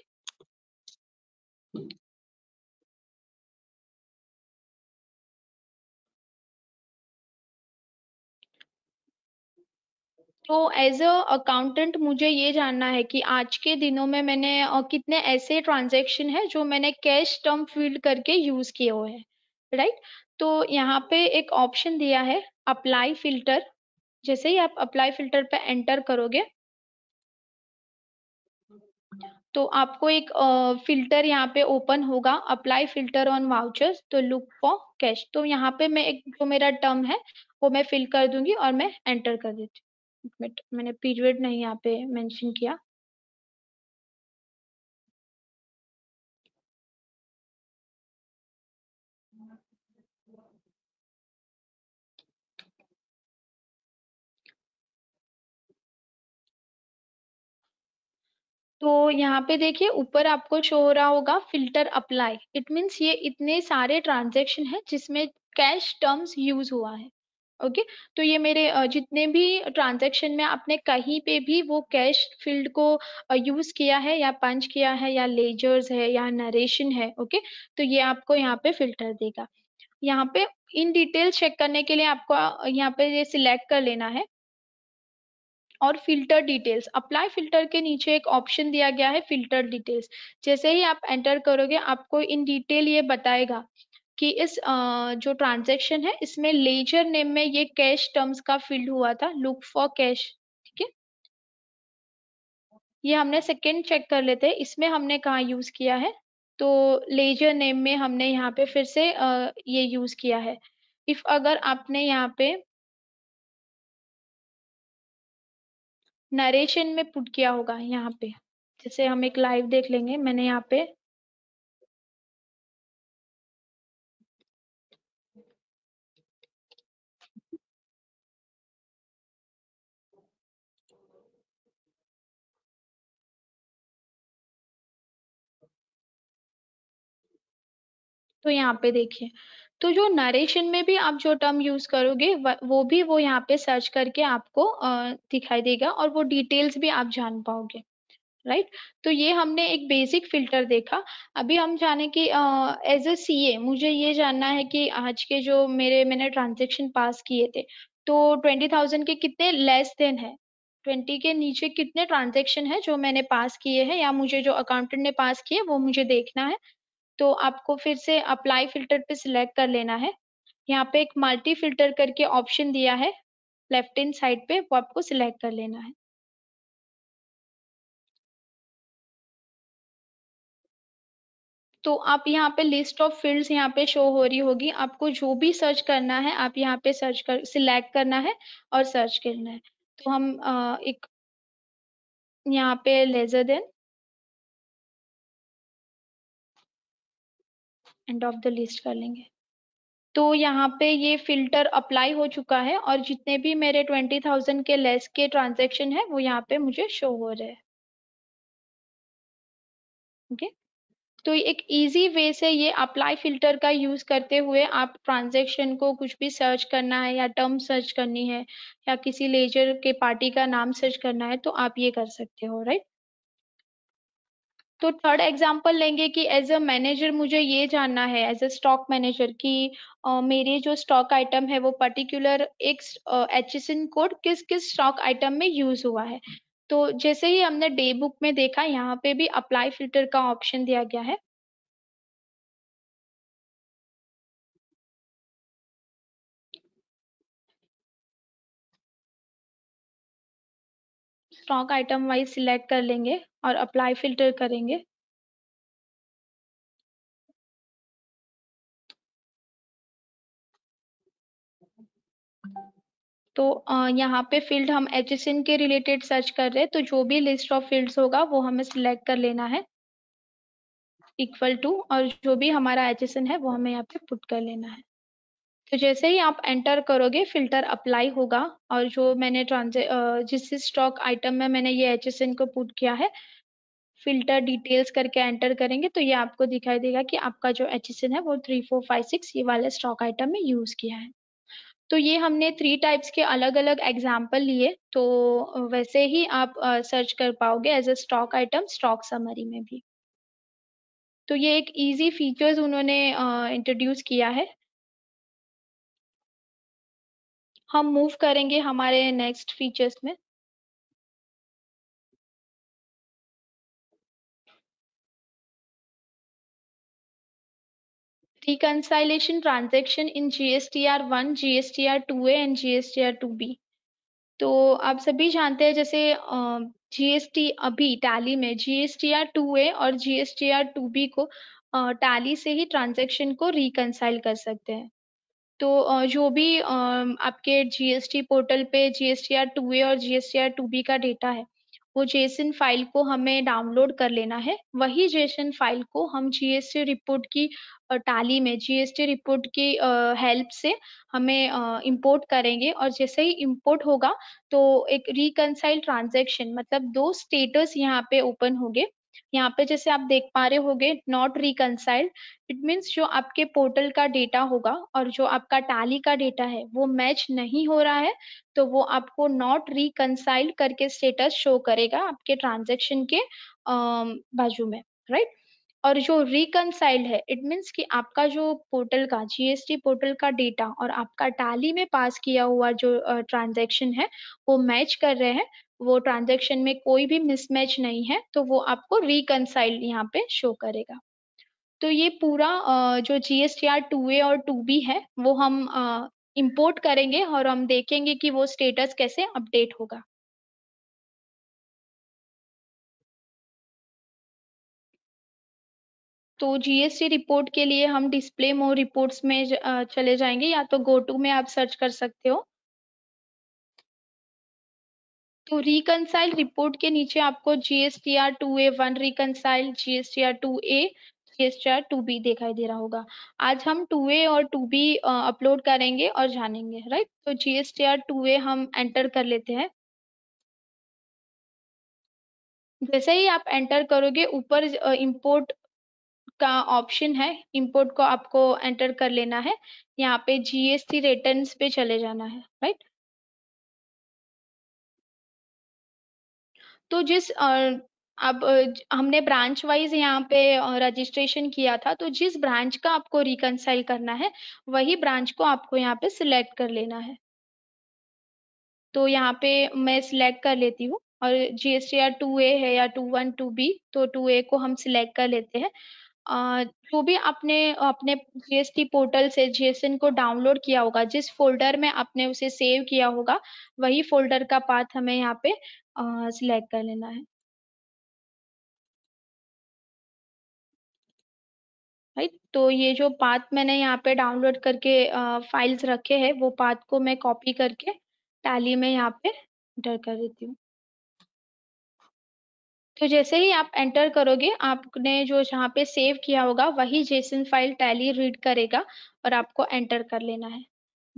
तो एज अ अकाउंटेंट मुझे ये जानना है कि आज के दिनों में मैंने कितने ऐसे ट्रांजेक्शन है जो मैंने कैश टर्म फील्ड करके यूज किए हुए हैं राइट तो यहाँ पे एक ऑप्शन दिया है अप्लाई फिल्टर जैसे ही आप अप्लाई फिल्टर पे एंटर करोगे तो आपको एक फिल्टर यहाँ पे ओपन होगा अप्लाई फिल्टर ऑन वाउचर्स तो लुक फॉर कैश तो यहाँ पे मैं एक जो मेरा टर्म है वो मैं फिल कर दूंगी और मैं एंटर कर देती हूँ मैंने पीरियड नहीं यहाँ पे मेंशन किया तो यहाँ पे देखिए ऊपर आपको शो हो रहा होगा फिल्टर अप्लाई इट मीन्स ये इतने सारे ट्रांजेक्शन है जिसमें कैश टर्म्स यूज हुआ है ओके okay? तो ये मेरे जितने भी ट्रांजेक्शन में आपने कहीं पे भी वो कैश फील्ड को यूज किया है या पंच किया है या लेजर्स है या नरेशन है ओके okay? तो ये आपको यहाँ पे फिल्टर देगा यहाँ पे इन डिटेल चेक करने के लिए आपको यहाँ पे ये सिलेक्ट कर लेना है और फिल्टर डिटेल्स अप्लाई फिल्टर के नीचे एक ऑप्शन दिया गया है फिल्टर डिटेल्स जैसे ही आप एंटर करोगे आपको इन डिटेल ये बताएगा कि इस जो ट्रांजेक्शन है इसमें लेजर नेम में ये कैश टर्म्स का फील्ड हुआ था लुक फॉर कैश ठीक है ये हमने सेकेंड चेक कर लेते हैं इसमें हमने कहा यूज किया है तो लेजर नेम में हमने यहाँ पे फिर से ये यूज किया है इफ अगर आपने यहाँ पे नरेशन में पुट किया होगा यहाँ पे जैसे हम एक लाइव देख लेंगे मैंने यहाँ पे तो यहाँ पे देखिए तो जो नरेशन में भी आप जो टर्म यूज करोगे वो भी वो यहाँ पे सर्च करके आपको दिखाई देगा और वो डिटेल्स भी आप जान पाओगे राइट right? तो ये हमने एक बेसिक फिल्टर देखा अभी हम जाने कि एज ए सी मुझे ये जानना है कि आज के जो मेरे मैंने ट्रांजेक्शन पास किए थे तो ट्वेंटी थाउजेंड के कितने लेस देन है ट्वेंटी के नीचे कितने ट्रांजेक्शन है जो मैंने पास किए हैं या मुझे जो अकाउंटेंट ने पास किए वो मुझे देखना है तो आपको फिर से अप्लाई फिल्टर पे सिलेक्ट कर लेना है यहाँ पे एक मल्टी फिल्टर करके ऑप्शन दिया है लेफ्ट हैंड साइड पे वो आपको सिलेक्ट कर लेना है तो आप यहाँ पे लिस्ट ऑफ फील्ड्स यहाँ पे शो हो रही होगी आपको जो भी सर्च करना है आप यहाँ पे सर्च कर सिलेक्ट करना है और सर्च करना है तो हम आ, एक यहाँ पे ledger then end of the list कर लेंगे तो यहाँ पे ये फिल्टर अप्लाई हो चुका है और जितने भी मेरे ट्वेंटी थाउजेंड के लेस के ट्रांजेक्शन है वो यहाँ पे मुझे शो हो रहे हैं ओके तो एक इजी वे से ये अप्लाई फिल्टर का यूज करते हुए आप ट्रांजेक्शन को कुछ भी सर्च करना है या टर्म सर्च करनी है या किसी लेजर के पार्टी का नाम सर्च करना है तो आप ये कर सकते हो राइट तो थर्ड एग्जाम्पल लेंगे कि एज अ मैनेजर मुझे ये जानना है एज अ स्टॉक मैनेजर कि uh, मेरे जो स्टॉक आइटम है वो पर्टिकुलर एक एच एस एन कोड किस किस स्टॉक आइटम में यूज हुआ है तो जैसे ही हमने डे बुक में देखा यहाँ पे भी अप्लाई फिल्टर का ऑप्शन दिया गया है स्टॉक आइटम वाइज सिलेक्ट कर लेंगे और अप्लाई फिल्टर करेंगे तो यहाँ पे फील्ड हम एच के रिलेटेड सर्च कर रहे हैं तो जो भी लिस्ट ऑफ फील्ड्स होगा वो हमें सिलेक्ट कर लेना है इक्वल टू और जो भी हमारा एच है वो हमें यहाँ पे पुट कर लेना है तो जैसे ही आप एंटर करोगे फिल्टर अप्लाई होगा और जो मैंने ट्रांजे जिस स्टॉक आइटम में मैंने ये एच को पुट किया है फिल्टर डिटेल्स करके एंटर करेंगे तो ये आपको दिखाई देगा कि आपका जो एच है वो थ्री फोर फाइव सिक्स ये वाले स्टॉक आइटम में यूज किया है तो ये हमने थ्री टाइप्स के अलग अलग एग्जाम्पल लिए तो वैसे ही आप सर्च कर पाओगे as a stock item stock summary में भी तो ये एक इजी फीचर्स उन्होंने इंट्रोड्यूस किया है हम मूव करेंगे हमारे नेक्स्ट फीचर्स में reconciliation transaction reconciliation transaction in GSTR two GSTR 2A or two B तो आप सभी जानते हैं जैसे जीएसटी अभी टैली में जीएसटीआर ए और जीएसटीआर बी को टैली से ही ट्रांजेक्शन को रिकनसाइल कर सकते हैं तो जो भी आपके जीएसटी पोर्टल पे जीएसटीआर ए और जीएसटीआर बी का डेटा है, वो जेसन फाइल को हमें डाउनलोड कर लेना है। वही जेसन फाइल को हम जीएसटी रिपोर्ट की टाली में जीएसटी रिपोर्ट की हेल्प से हमें इंपोर्ट करेंगे और जैसे ही इंपोर्ट होगा, तो एक रिकनसाइल ट्रांजेक्शन मतलब दो स्टेटस यहाँ पे ओपन होंगे। यहाँ पे जैसे आप देख पा रहे होंगे नॉट रिकनसाइल्ड इट मीन्स जो आपके पोर्टल का डेटा होगा और जो आपका टैली का डेटा है वो मैच नहीं हो रहा है तो वो आपको नॉट रिकनसाइल्ड करके स्टेटस शो करेगा आपके ट्रांजेक्शन के बाजू में राइट right? और जो रिकनसाइल्ड है इट मीन्स कि आपका जो पोर्टल का जीएसटी पोर्टल का डेटा और आपका टैली में पास किया हुआ जो ट्रांजेक्शन है वो मैच कर रहे हैं वो ट्रांजेक्शन में कोई भी मिसमैच नहीं है तो वो आपको रिकनसाइल यहाँ पे शो करेगा तो ये पूरा जो G S T R two A और टू बी है वो हम इम्पोर्ट करेंगे और हम देखेंगे कि वो स्टेटस कैसे अपडेट होगा तो जीएसटी रिपोर्ट के लिए हम डिस्प्ले मोर रिपोर्ट्स में चले जाएंगे या तो गो टू में आप सर्च कर सकते हो तो रिकनसाइल रिपोर्ट के नीचे आपको GSTR two A one reconcile GSTR two A GSTR two B दिखाई दे रहा होगा आज हम टू ए और टू बी अपलोड करेंगे और जानेंगे राइट तो जीएसटीआर टू ए हम एंटर कर लेते हैं जैसे ही आप एंटर करोगे ऊपर इंपोर्ट का ऑप्शन है इंपोर्ट को आपको एंटर कर लेना है यहाँ पे जीएसटी रिटर्न्स पे चले जाना है राइट तो जिस अब हमने ब्रांच वाइज यहाँ पे रजिस्ट्रेशन किया था तो जिस ब्रांच का आपको रिकनसाइल करना है वही ब्रांच को आपको यहाँ पे सिलेक्ट कर लेना है तो यहाँ पे मैं सिलेक्ट कर लेती हूँ और जीएसटी आर टू ए है या टू वन टू बी तो टू ए को हम सिलेक्ट कर लेते हैं जो भी आपने अपने जीएसटी पोर्टल से जीएसएन को डाउनलोड किया होगा जिस फोल्डर में आपने उसे सेव किया होगा वही फोल्डर का पाथ हमें यहाँ पे सिलेक्ट कर लेना है राइट तो ये जो पाथ मैंने यहाँ पे डाउनलोड करके फाइल्स रखे हैं वो पाथ को मैं कॉपी करके टैली में यहाँ पे डर कर देती हूँ तो जैसे ही आप एंटर करोगे आपने जो जहाँ पे सेव किया होगा वही जेसन फाइल टैली रीड करेगा और आपको एंटर कर लेना है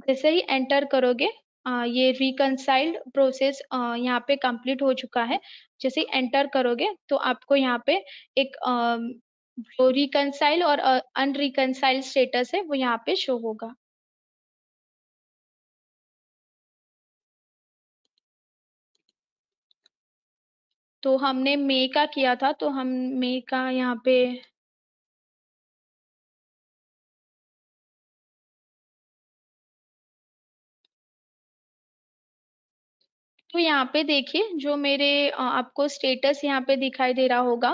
जैसे ही एंटर करोगे आ, ये रिकनसाइल्ड प्रोसेस यहाँ पे कंप्लीट हो चुका है जैसे ही एंटर करोगे तो आपको यहाँ पे एक आ, जो रिकनसाइल और अनरिकनसाइल स्टेटस है वो यहाँ पे शो होगा तो हमने मे का किया था तो हम मे का यहाँ पे तो यहाँ पे देखिए जो मेरे आपको स्टेटस यहाँ पे दिखाई दे रहा होगा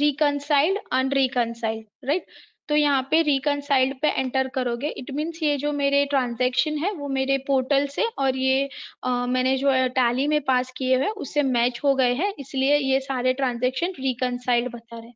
रिकनसाइल्ड अनरिकनसाइल्ड राइट तो यहाँ पे रिकनसाइल्ड पे एंटर करोगे इट मीन्स ये जो मेरे ट्रांजेक्शन है वो मेरे पोर्टल से और ये आ, मैंने जो टैली में पास किए हुए उससे मैच हो गए हैं इसलिए ये सारे ट्रांजेक्शन रिकनसाइल्ड बता रहे हैं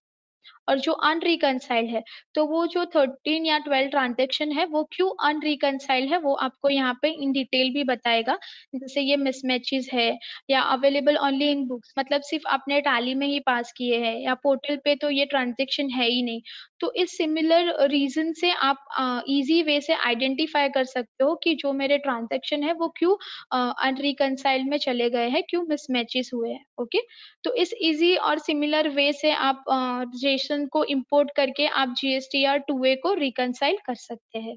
और जो अनरिकनसाइल्ड है तो वो जो थर्टीन या ट्वेल्व ट्रांजेक्शन है वो क्यों अनरिकनसाइल्ड है वो आपको यहाँ पे इन डिटेल भी बताएगा जैसे ये मिसमैचेस है या अवेलेबल ओनली इन बुक्स मतलब सिर्फ आपने टाली में ही पास किए हैं या पोर्टल पे तो ये ट्रांजेक्शन है ही नहीं तो इस सिमिलर रीजन से आप इजी वे से आइडेंटिफाई कर सकते हो कि जो मेरे ट्रांजेक्शन है वो क्यों अनरिकनसाइल में चले गए हैं क्यों मिसमैचेस हुए हैं ओके तो इस इजी और सिमिलर वे से आप uh, कलेक्शन को इम्पोर्ट करके आप जीएसटीआर टू ए को रिकनसाइल कर सकते हैं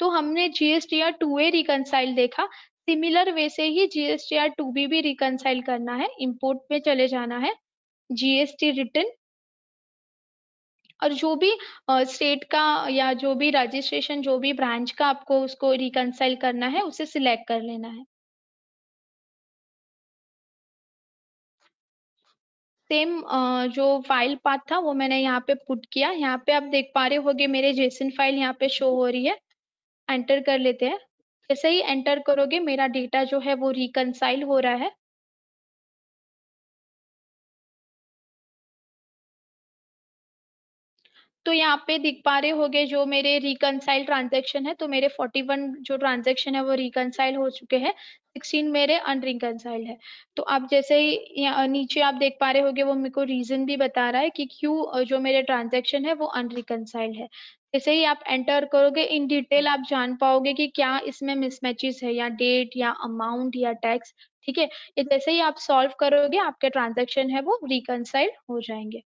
तो हमने जीएसटीआर टू ए रिकनसाइल देखा सिमिलर वे से ही जीएसटीआर टू बी भी रिकनसाइल करना है इम्पोर्ट में चले जाना है जीएसटी रिटर्न और जो भी स्टेट का या जो भी रजिस्ट्रेशन जो भी ब्रांच का आपको उसको रिकनसाइल करना है उसे सिलेक्ट कर लेना है सेम uh, जो फाइल पाथ था वो मैंने यहाँ पे पुट किया यहाँ पे आप देख पा रहे होगे मेरे जेसन फाइल यहाँ पे शो हो रही है एंटर कर लेते हैं जैसे ही एंटर करोगे मेरा डेटा जो है वो रिकनसाइल हो रहा है तो यहाँ पे दिख पा रहे होंगे जो मेरे रिकनसाइल ट्रांजेक्शन है तो मेरे 41 जो ट्रांजेक्शन है वो रिकनसाइल हो चुके हैं 16 मेरे अनरिकनसाइल है तो आप जैसे ही नीचे आप देख पा रहे होंगे वो मेरे को रीजन भी बता रहा है कि क्यों जो मेरे ट्रांजेक्शन है वो अनरिकनसाइल है जैसे ही आप एंटर करोगे इन डिटेल आप जान पाओगे कि क्या इसमें मिसमैचेस है या डेट या अमाउंट या टैक्स ठीक है ये जैसे ही आप सॉल्व करोगे आपके ट्रांजेक्शन है वो रिकनसाइल हो जाएंगे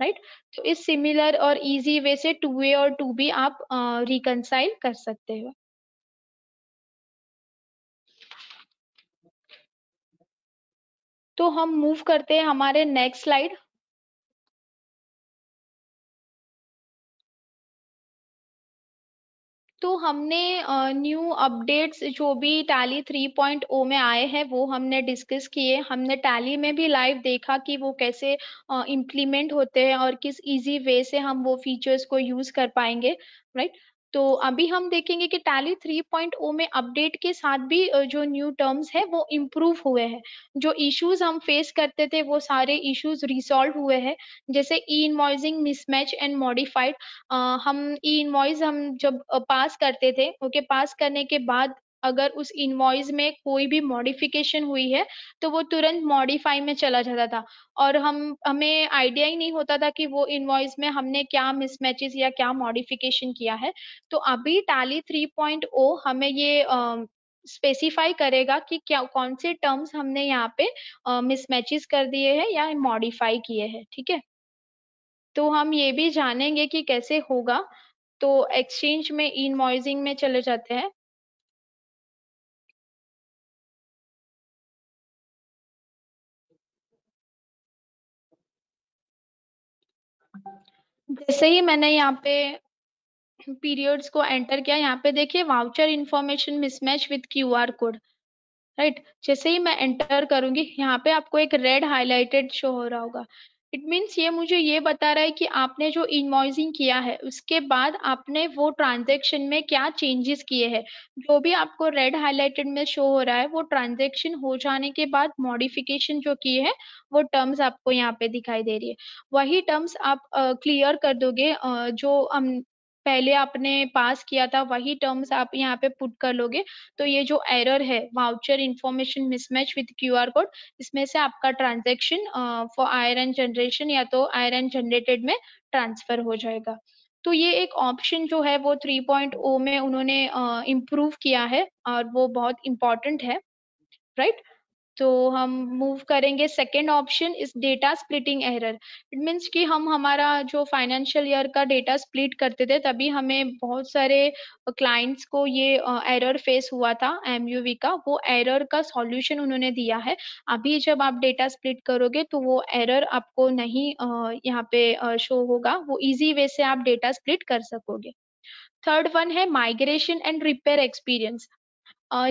राइट तो इस सिमिलर और इजी वे से टू ए और टू बी आप रिकनसाइल कर सकते हो तो हम मूव करते हैं हमारे नेक्स्ट स्लाइड तो हमने न्यू uh, अपडेट्स जो भी टैली 3.0 में आए हैं वो हमने डिस्कस किए हमने टैली में भी लाइव देखा कि वो कैसे इम्प्लीमेंट uh, होते हैं और किस इजी वे से हम वो फीचर्स को यूज़ कर पाएंगे राइट right? तो अभी हम देखेंगे कि टैली 3.0 में अपडेट के साथ भी जो न्यू टर्म्स है वो इम्प्रूव हुए हैं जो इश्यूज हम फेस करते थे वो सारे इश्यूज रिसॉल्व हुए हैं जैसे e invoicing mismatch and modified हम ई इनवॉइस हम जब पास करते थे ओके okay, पास करने के बाद अगर उस इनवॉइस में कोई भी मॉडिफिकेशन हुई है तो वो तुरंत मॉडिफाई में चला जाता था और हम हमें आइडिया ही नहीं होता था कि वो इनवॉइस में हमने क्या मिसमैचेस या क्या मॉडिफिकेशन किया है तो अभी टैली 3.0 हमें ये uh, स्पेसिफाई करेगा कि क्या कौन से टर्म्स हमने यहाँ पे मिसमैचेस uh, कर दिए हैं या मॉडिफाई किए हैं ठीक है तो हम ये भी जानेंगे कि कैसे होगा तो एक्सचेंज में इनवॉइसिंग में चले जाते हैं जैसे ही मैंने यहाँ पे पीरियड्स को एंटर किया यहाँ पे देखिए voucher information mismatch with R code right जैसे ही मैं एंटर करूंगी यहाँ पे आपको एक रेड हाईलाइटेड शो हो रहा होगा इट मीन्स ये मुझे ये बता रहा है कि आपने जो इनवॉइसिंग किया है उसके बाद आपने वो ट्रांजेक्शन में क्या चेंजेस किए हैं जो भी आपको रेड हाईलाइटेड में शो हो रहा है वो ट्रांजेक्शन हो जाने के बाद मॉडिफिकेशन जो किए हैं वो टर्म्स आपको यहाँ पे दिखाई दे रही है वही टर्म्स आप क्लियर uh, कर दोगे uh, जो हम पहले आपने पास किया था वही टर्म्स आप यहाँ पे पुट कर लोगे तो ये जो एरर है voucher information mismatch with Q code इसमें से आपका ट्रांजेक्शन फॉर आयरन जनरेशन या तो आयरन जनरेटेड में ट्रांसफर हो जाएगा तो ये एक ऑप्शन जो है वो थ्री पॉइंट ओ में उन्होंने इम्प्रूव uh, किया है और वो बहुत इम्पॉर्टेंट है राइट right? तो हम मूव करेंगे second option is data splitting error it means कि हम हमारा जो फाइनेंशियल ईयर का डेटा स्प्लिट करते थे तभी हमें बहुत सारे क्लाइंट्स को ये एरर फेस हुआ था एम का वो एरर का सॉल्यूशन उन्होंने दिया है अभी जब आप डेटा स्प्लिट करोगे तो वो एरर आपको नहीं यहाँ पे शो होगा वो इजी वे से आप डेटा स्प्लिट कर सकोगे थर्ड वन है माइग्रेशन एंड रिपेयर एक्सपीरियंस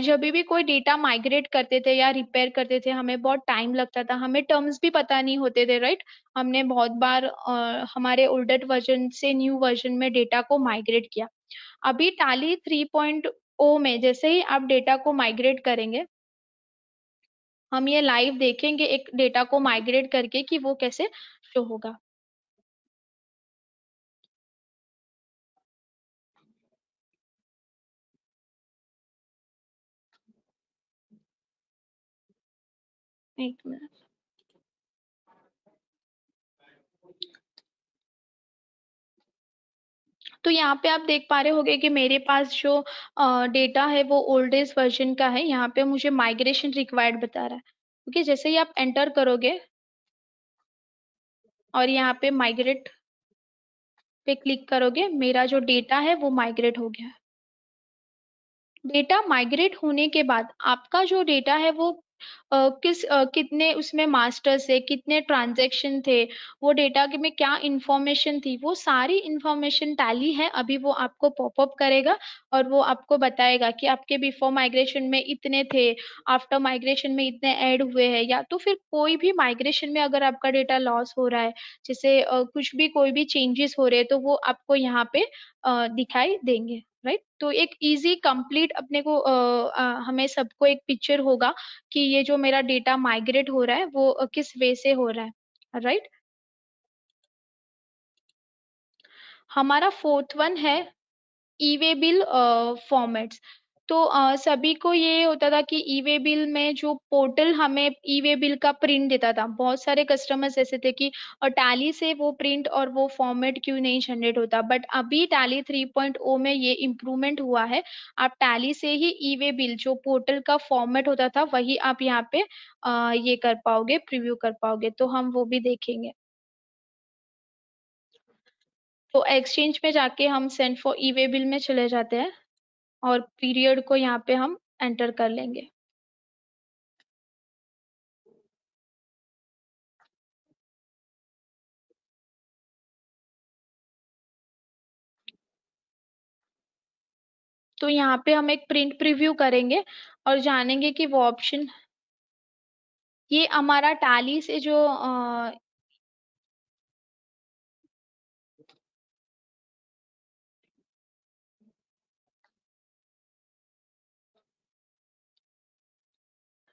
जब भी कोई डेटा माइग्रेट करते थे या रिपेयर करते थे हमें बहुत टाइम लगता था हमें टर्म्स भी पता नहीं होते थे राइट हमने बहुत बार हमारे ओल्डर वर्जन से न्यू वर्जन में डेटा को माइग्रेट किया अभी टाली 3.0 में जैसे ही आप डेटा को माइग्रेट करेंगे हम ये लाइव देखेंगे एक डेटा को माइग्रेट करके कि वो कैसे शो होगा एक मिनट तो यहाँ पे आप देख पा रहे होंगे कि मेरे पास जो डेटा है वो ओल्ड एज वर्जन का है यहाँ पे मुझे माइग्रेशन रिक्वायर्ड बता रहा है ओके जैसे ही आप एंटर करोगे और यहाँ पे माइग्रेट पे क्लिक करोगे मेरा जो डेटा है वो माइग्रेट हो गया डेटा माइग्रेट होने के बाद आपका जो डेटा है वो किस आ, कितने उसमें मास्टर्स है कितने ट्रांजेक्शन थे वो डेटा के में क्या इंफॉर्मेशन थी वो सारी इंफॉर्मेशन टैली है अभी वो आपको पॉपअप करेगा और वो आपको बताएगा कि आपके बिफोर माइग्रेशन में इतने थे आफ्टर माइग्रेशन में इतने ऐड हुए हैं या तो फिर कोई भी माइग्रेशन में अगर आपका डेटा लॉस हो रहा है जैसे कुछ भी कोई भी चेंजेस हो रहे हैं तो वो आपको यहाँ पे दिखाई देंगे राइट तो एक इजी कंप्लीट अपने को आ, आ, हमें सबको एक पिक्चर होगा कि ये जो मेरा डेटा माइग्रेट हो रहा है वो किस वे से हो रहा है राइट हमारा फोर्थ वन है बिल फॉर्मेट्स तो आ, सभी को ये होता था कि ई वे बिल में जो पोर्टल हमें ई वे बिल का प्रिंट देता था बहुत सारे कस्टमर्स ऐसे थे कि टैली से वो प्रिंट और वो फॉर्मेट क्यों नहीं जनरेट होता बट अभी टैली 3.0 में ये इम्प्रूवमेंट हुआ है आप टैली से ही ई वे बिल जो पोर्टल का फॉर्मेट होता था वही आप यहाँ पे अ, ये कर पाओगे प्रिव्यू कर पाओगे तो हम वो भी देखेंगे तो एक्सचेंज में जाके हम send for e way bill में चले जाते हैं और पीरियड को यहाँ पे हम एंटर कर लेंगे तो यहाँ पे हम एक प्रिंट प्रीव्यू करेंगे और जानेंगे कि वो ऑप्शन ये हमारा टैली से जो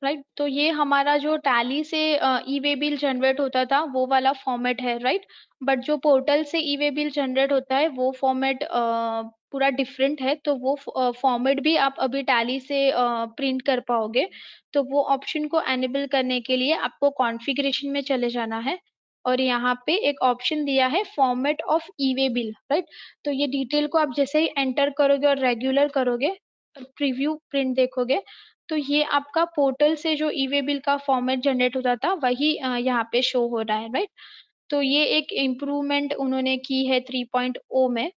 राइट right? तो ये हमारा जो टैली से ई वे बिल जनरेट होता था वो वाला फॉर्मेट है राइट right? बट जो पोर्टल से ई वे बिल जनरेट होता है वो फॉर्मेट पूरा डिफरेंट है तो वो फॉर्मेट भी आप अभी टैली से प्रिंट कर पाओगे तो वो ऑप्शन को एनेबल करने के लिए आपको कॉन्फ़िगरेशन में चले जाना है और यहाँ पे एक ऑप्शन दिया है format of e way bill right तो ये डिटेल को आप जैसे ही एंटर करोगे और रेगुलर करोगे प्रीव्यू प्रिंट देखोगे तो ये आपका पोर्टल से जो ई वे बिल का फॉर्मेट जनरेट होता था वही यहाँ पे शो हो रहा है राइट तो ये एक इम्प्रूवमेंट उन्होंने की है 3.0 में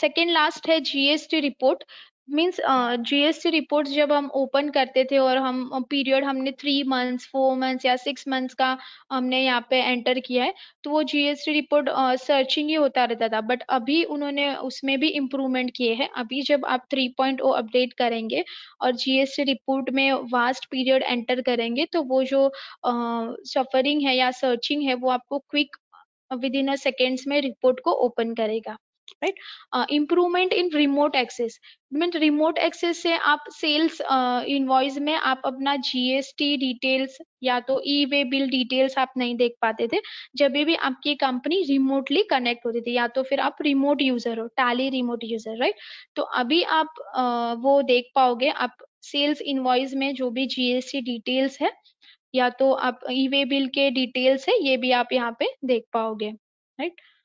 सेकेंड लास्ट है GST report means GST reports जब हम ओपन करते थे और हम पीरियड uh, हमने थ्री मंथ्स फोर मंथ्स या सिक्स मंथ्स का हमने यहाँ पे एंटर किया है तो वो जीएसटी रिपोर्ट सर्चिंग ही होता रहता था बट अभी उन्होंने उसमें भी इम्प्रूवमेंट किए हैं अभी जब आप थ्री पॉइंट ओ अपडेट करेंगे और जीएसटी रिपोर्ट में वास्ट पीरियड एंटर करेंगे तो वो जो सफरिंग uh, है या सर्चिंग है वो आपको quick within a seconds में रिपोर्ट को ओपन करेगा right improvement in remote access mean remote access से आप सेल्स इनवॉइस uh, में आप अपना जीएसटी डिटेल्स या तो ई वे बिल डिटेल्स आप नहीं देख पाते थे जब भी आपकी कंपनी रिमोटली कनेक्ट होती थी या तो फिर आप रिमोट यूजर हो टैली रिमोट यूजर राइट तो अभी आप uh, वो देख पाओगे आप सेल्स इनवॉइस में जो भी जीएसटी डिटेल्स है या तो आप ई वे बिल के डिटेल्स है ये भी आप यहाँ पे देख पाओगे राइट right?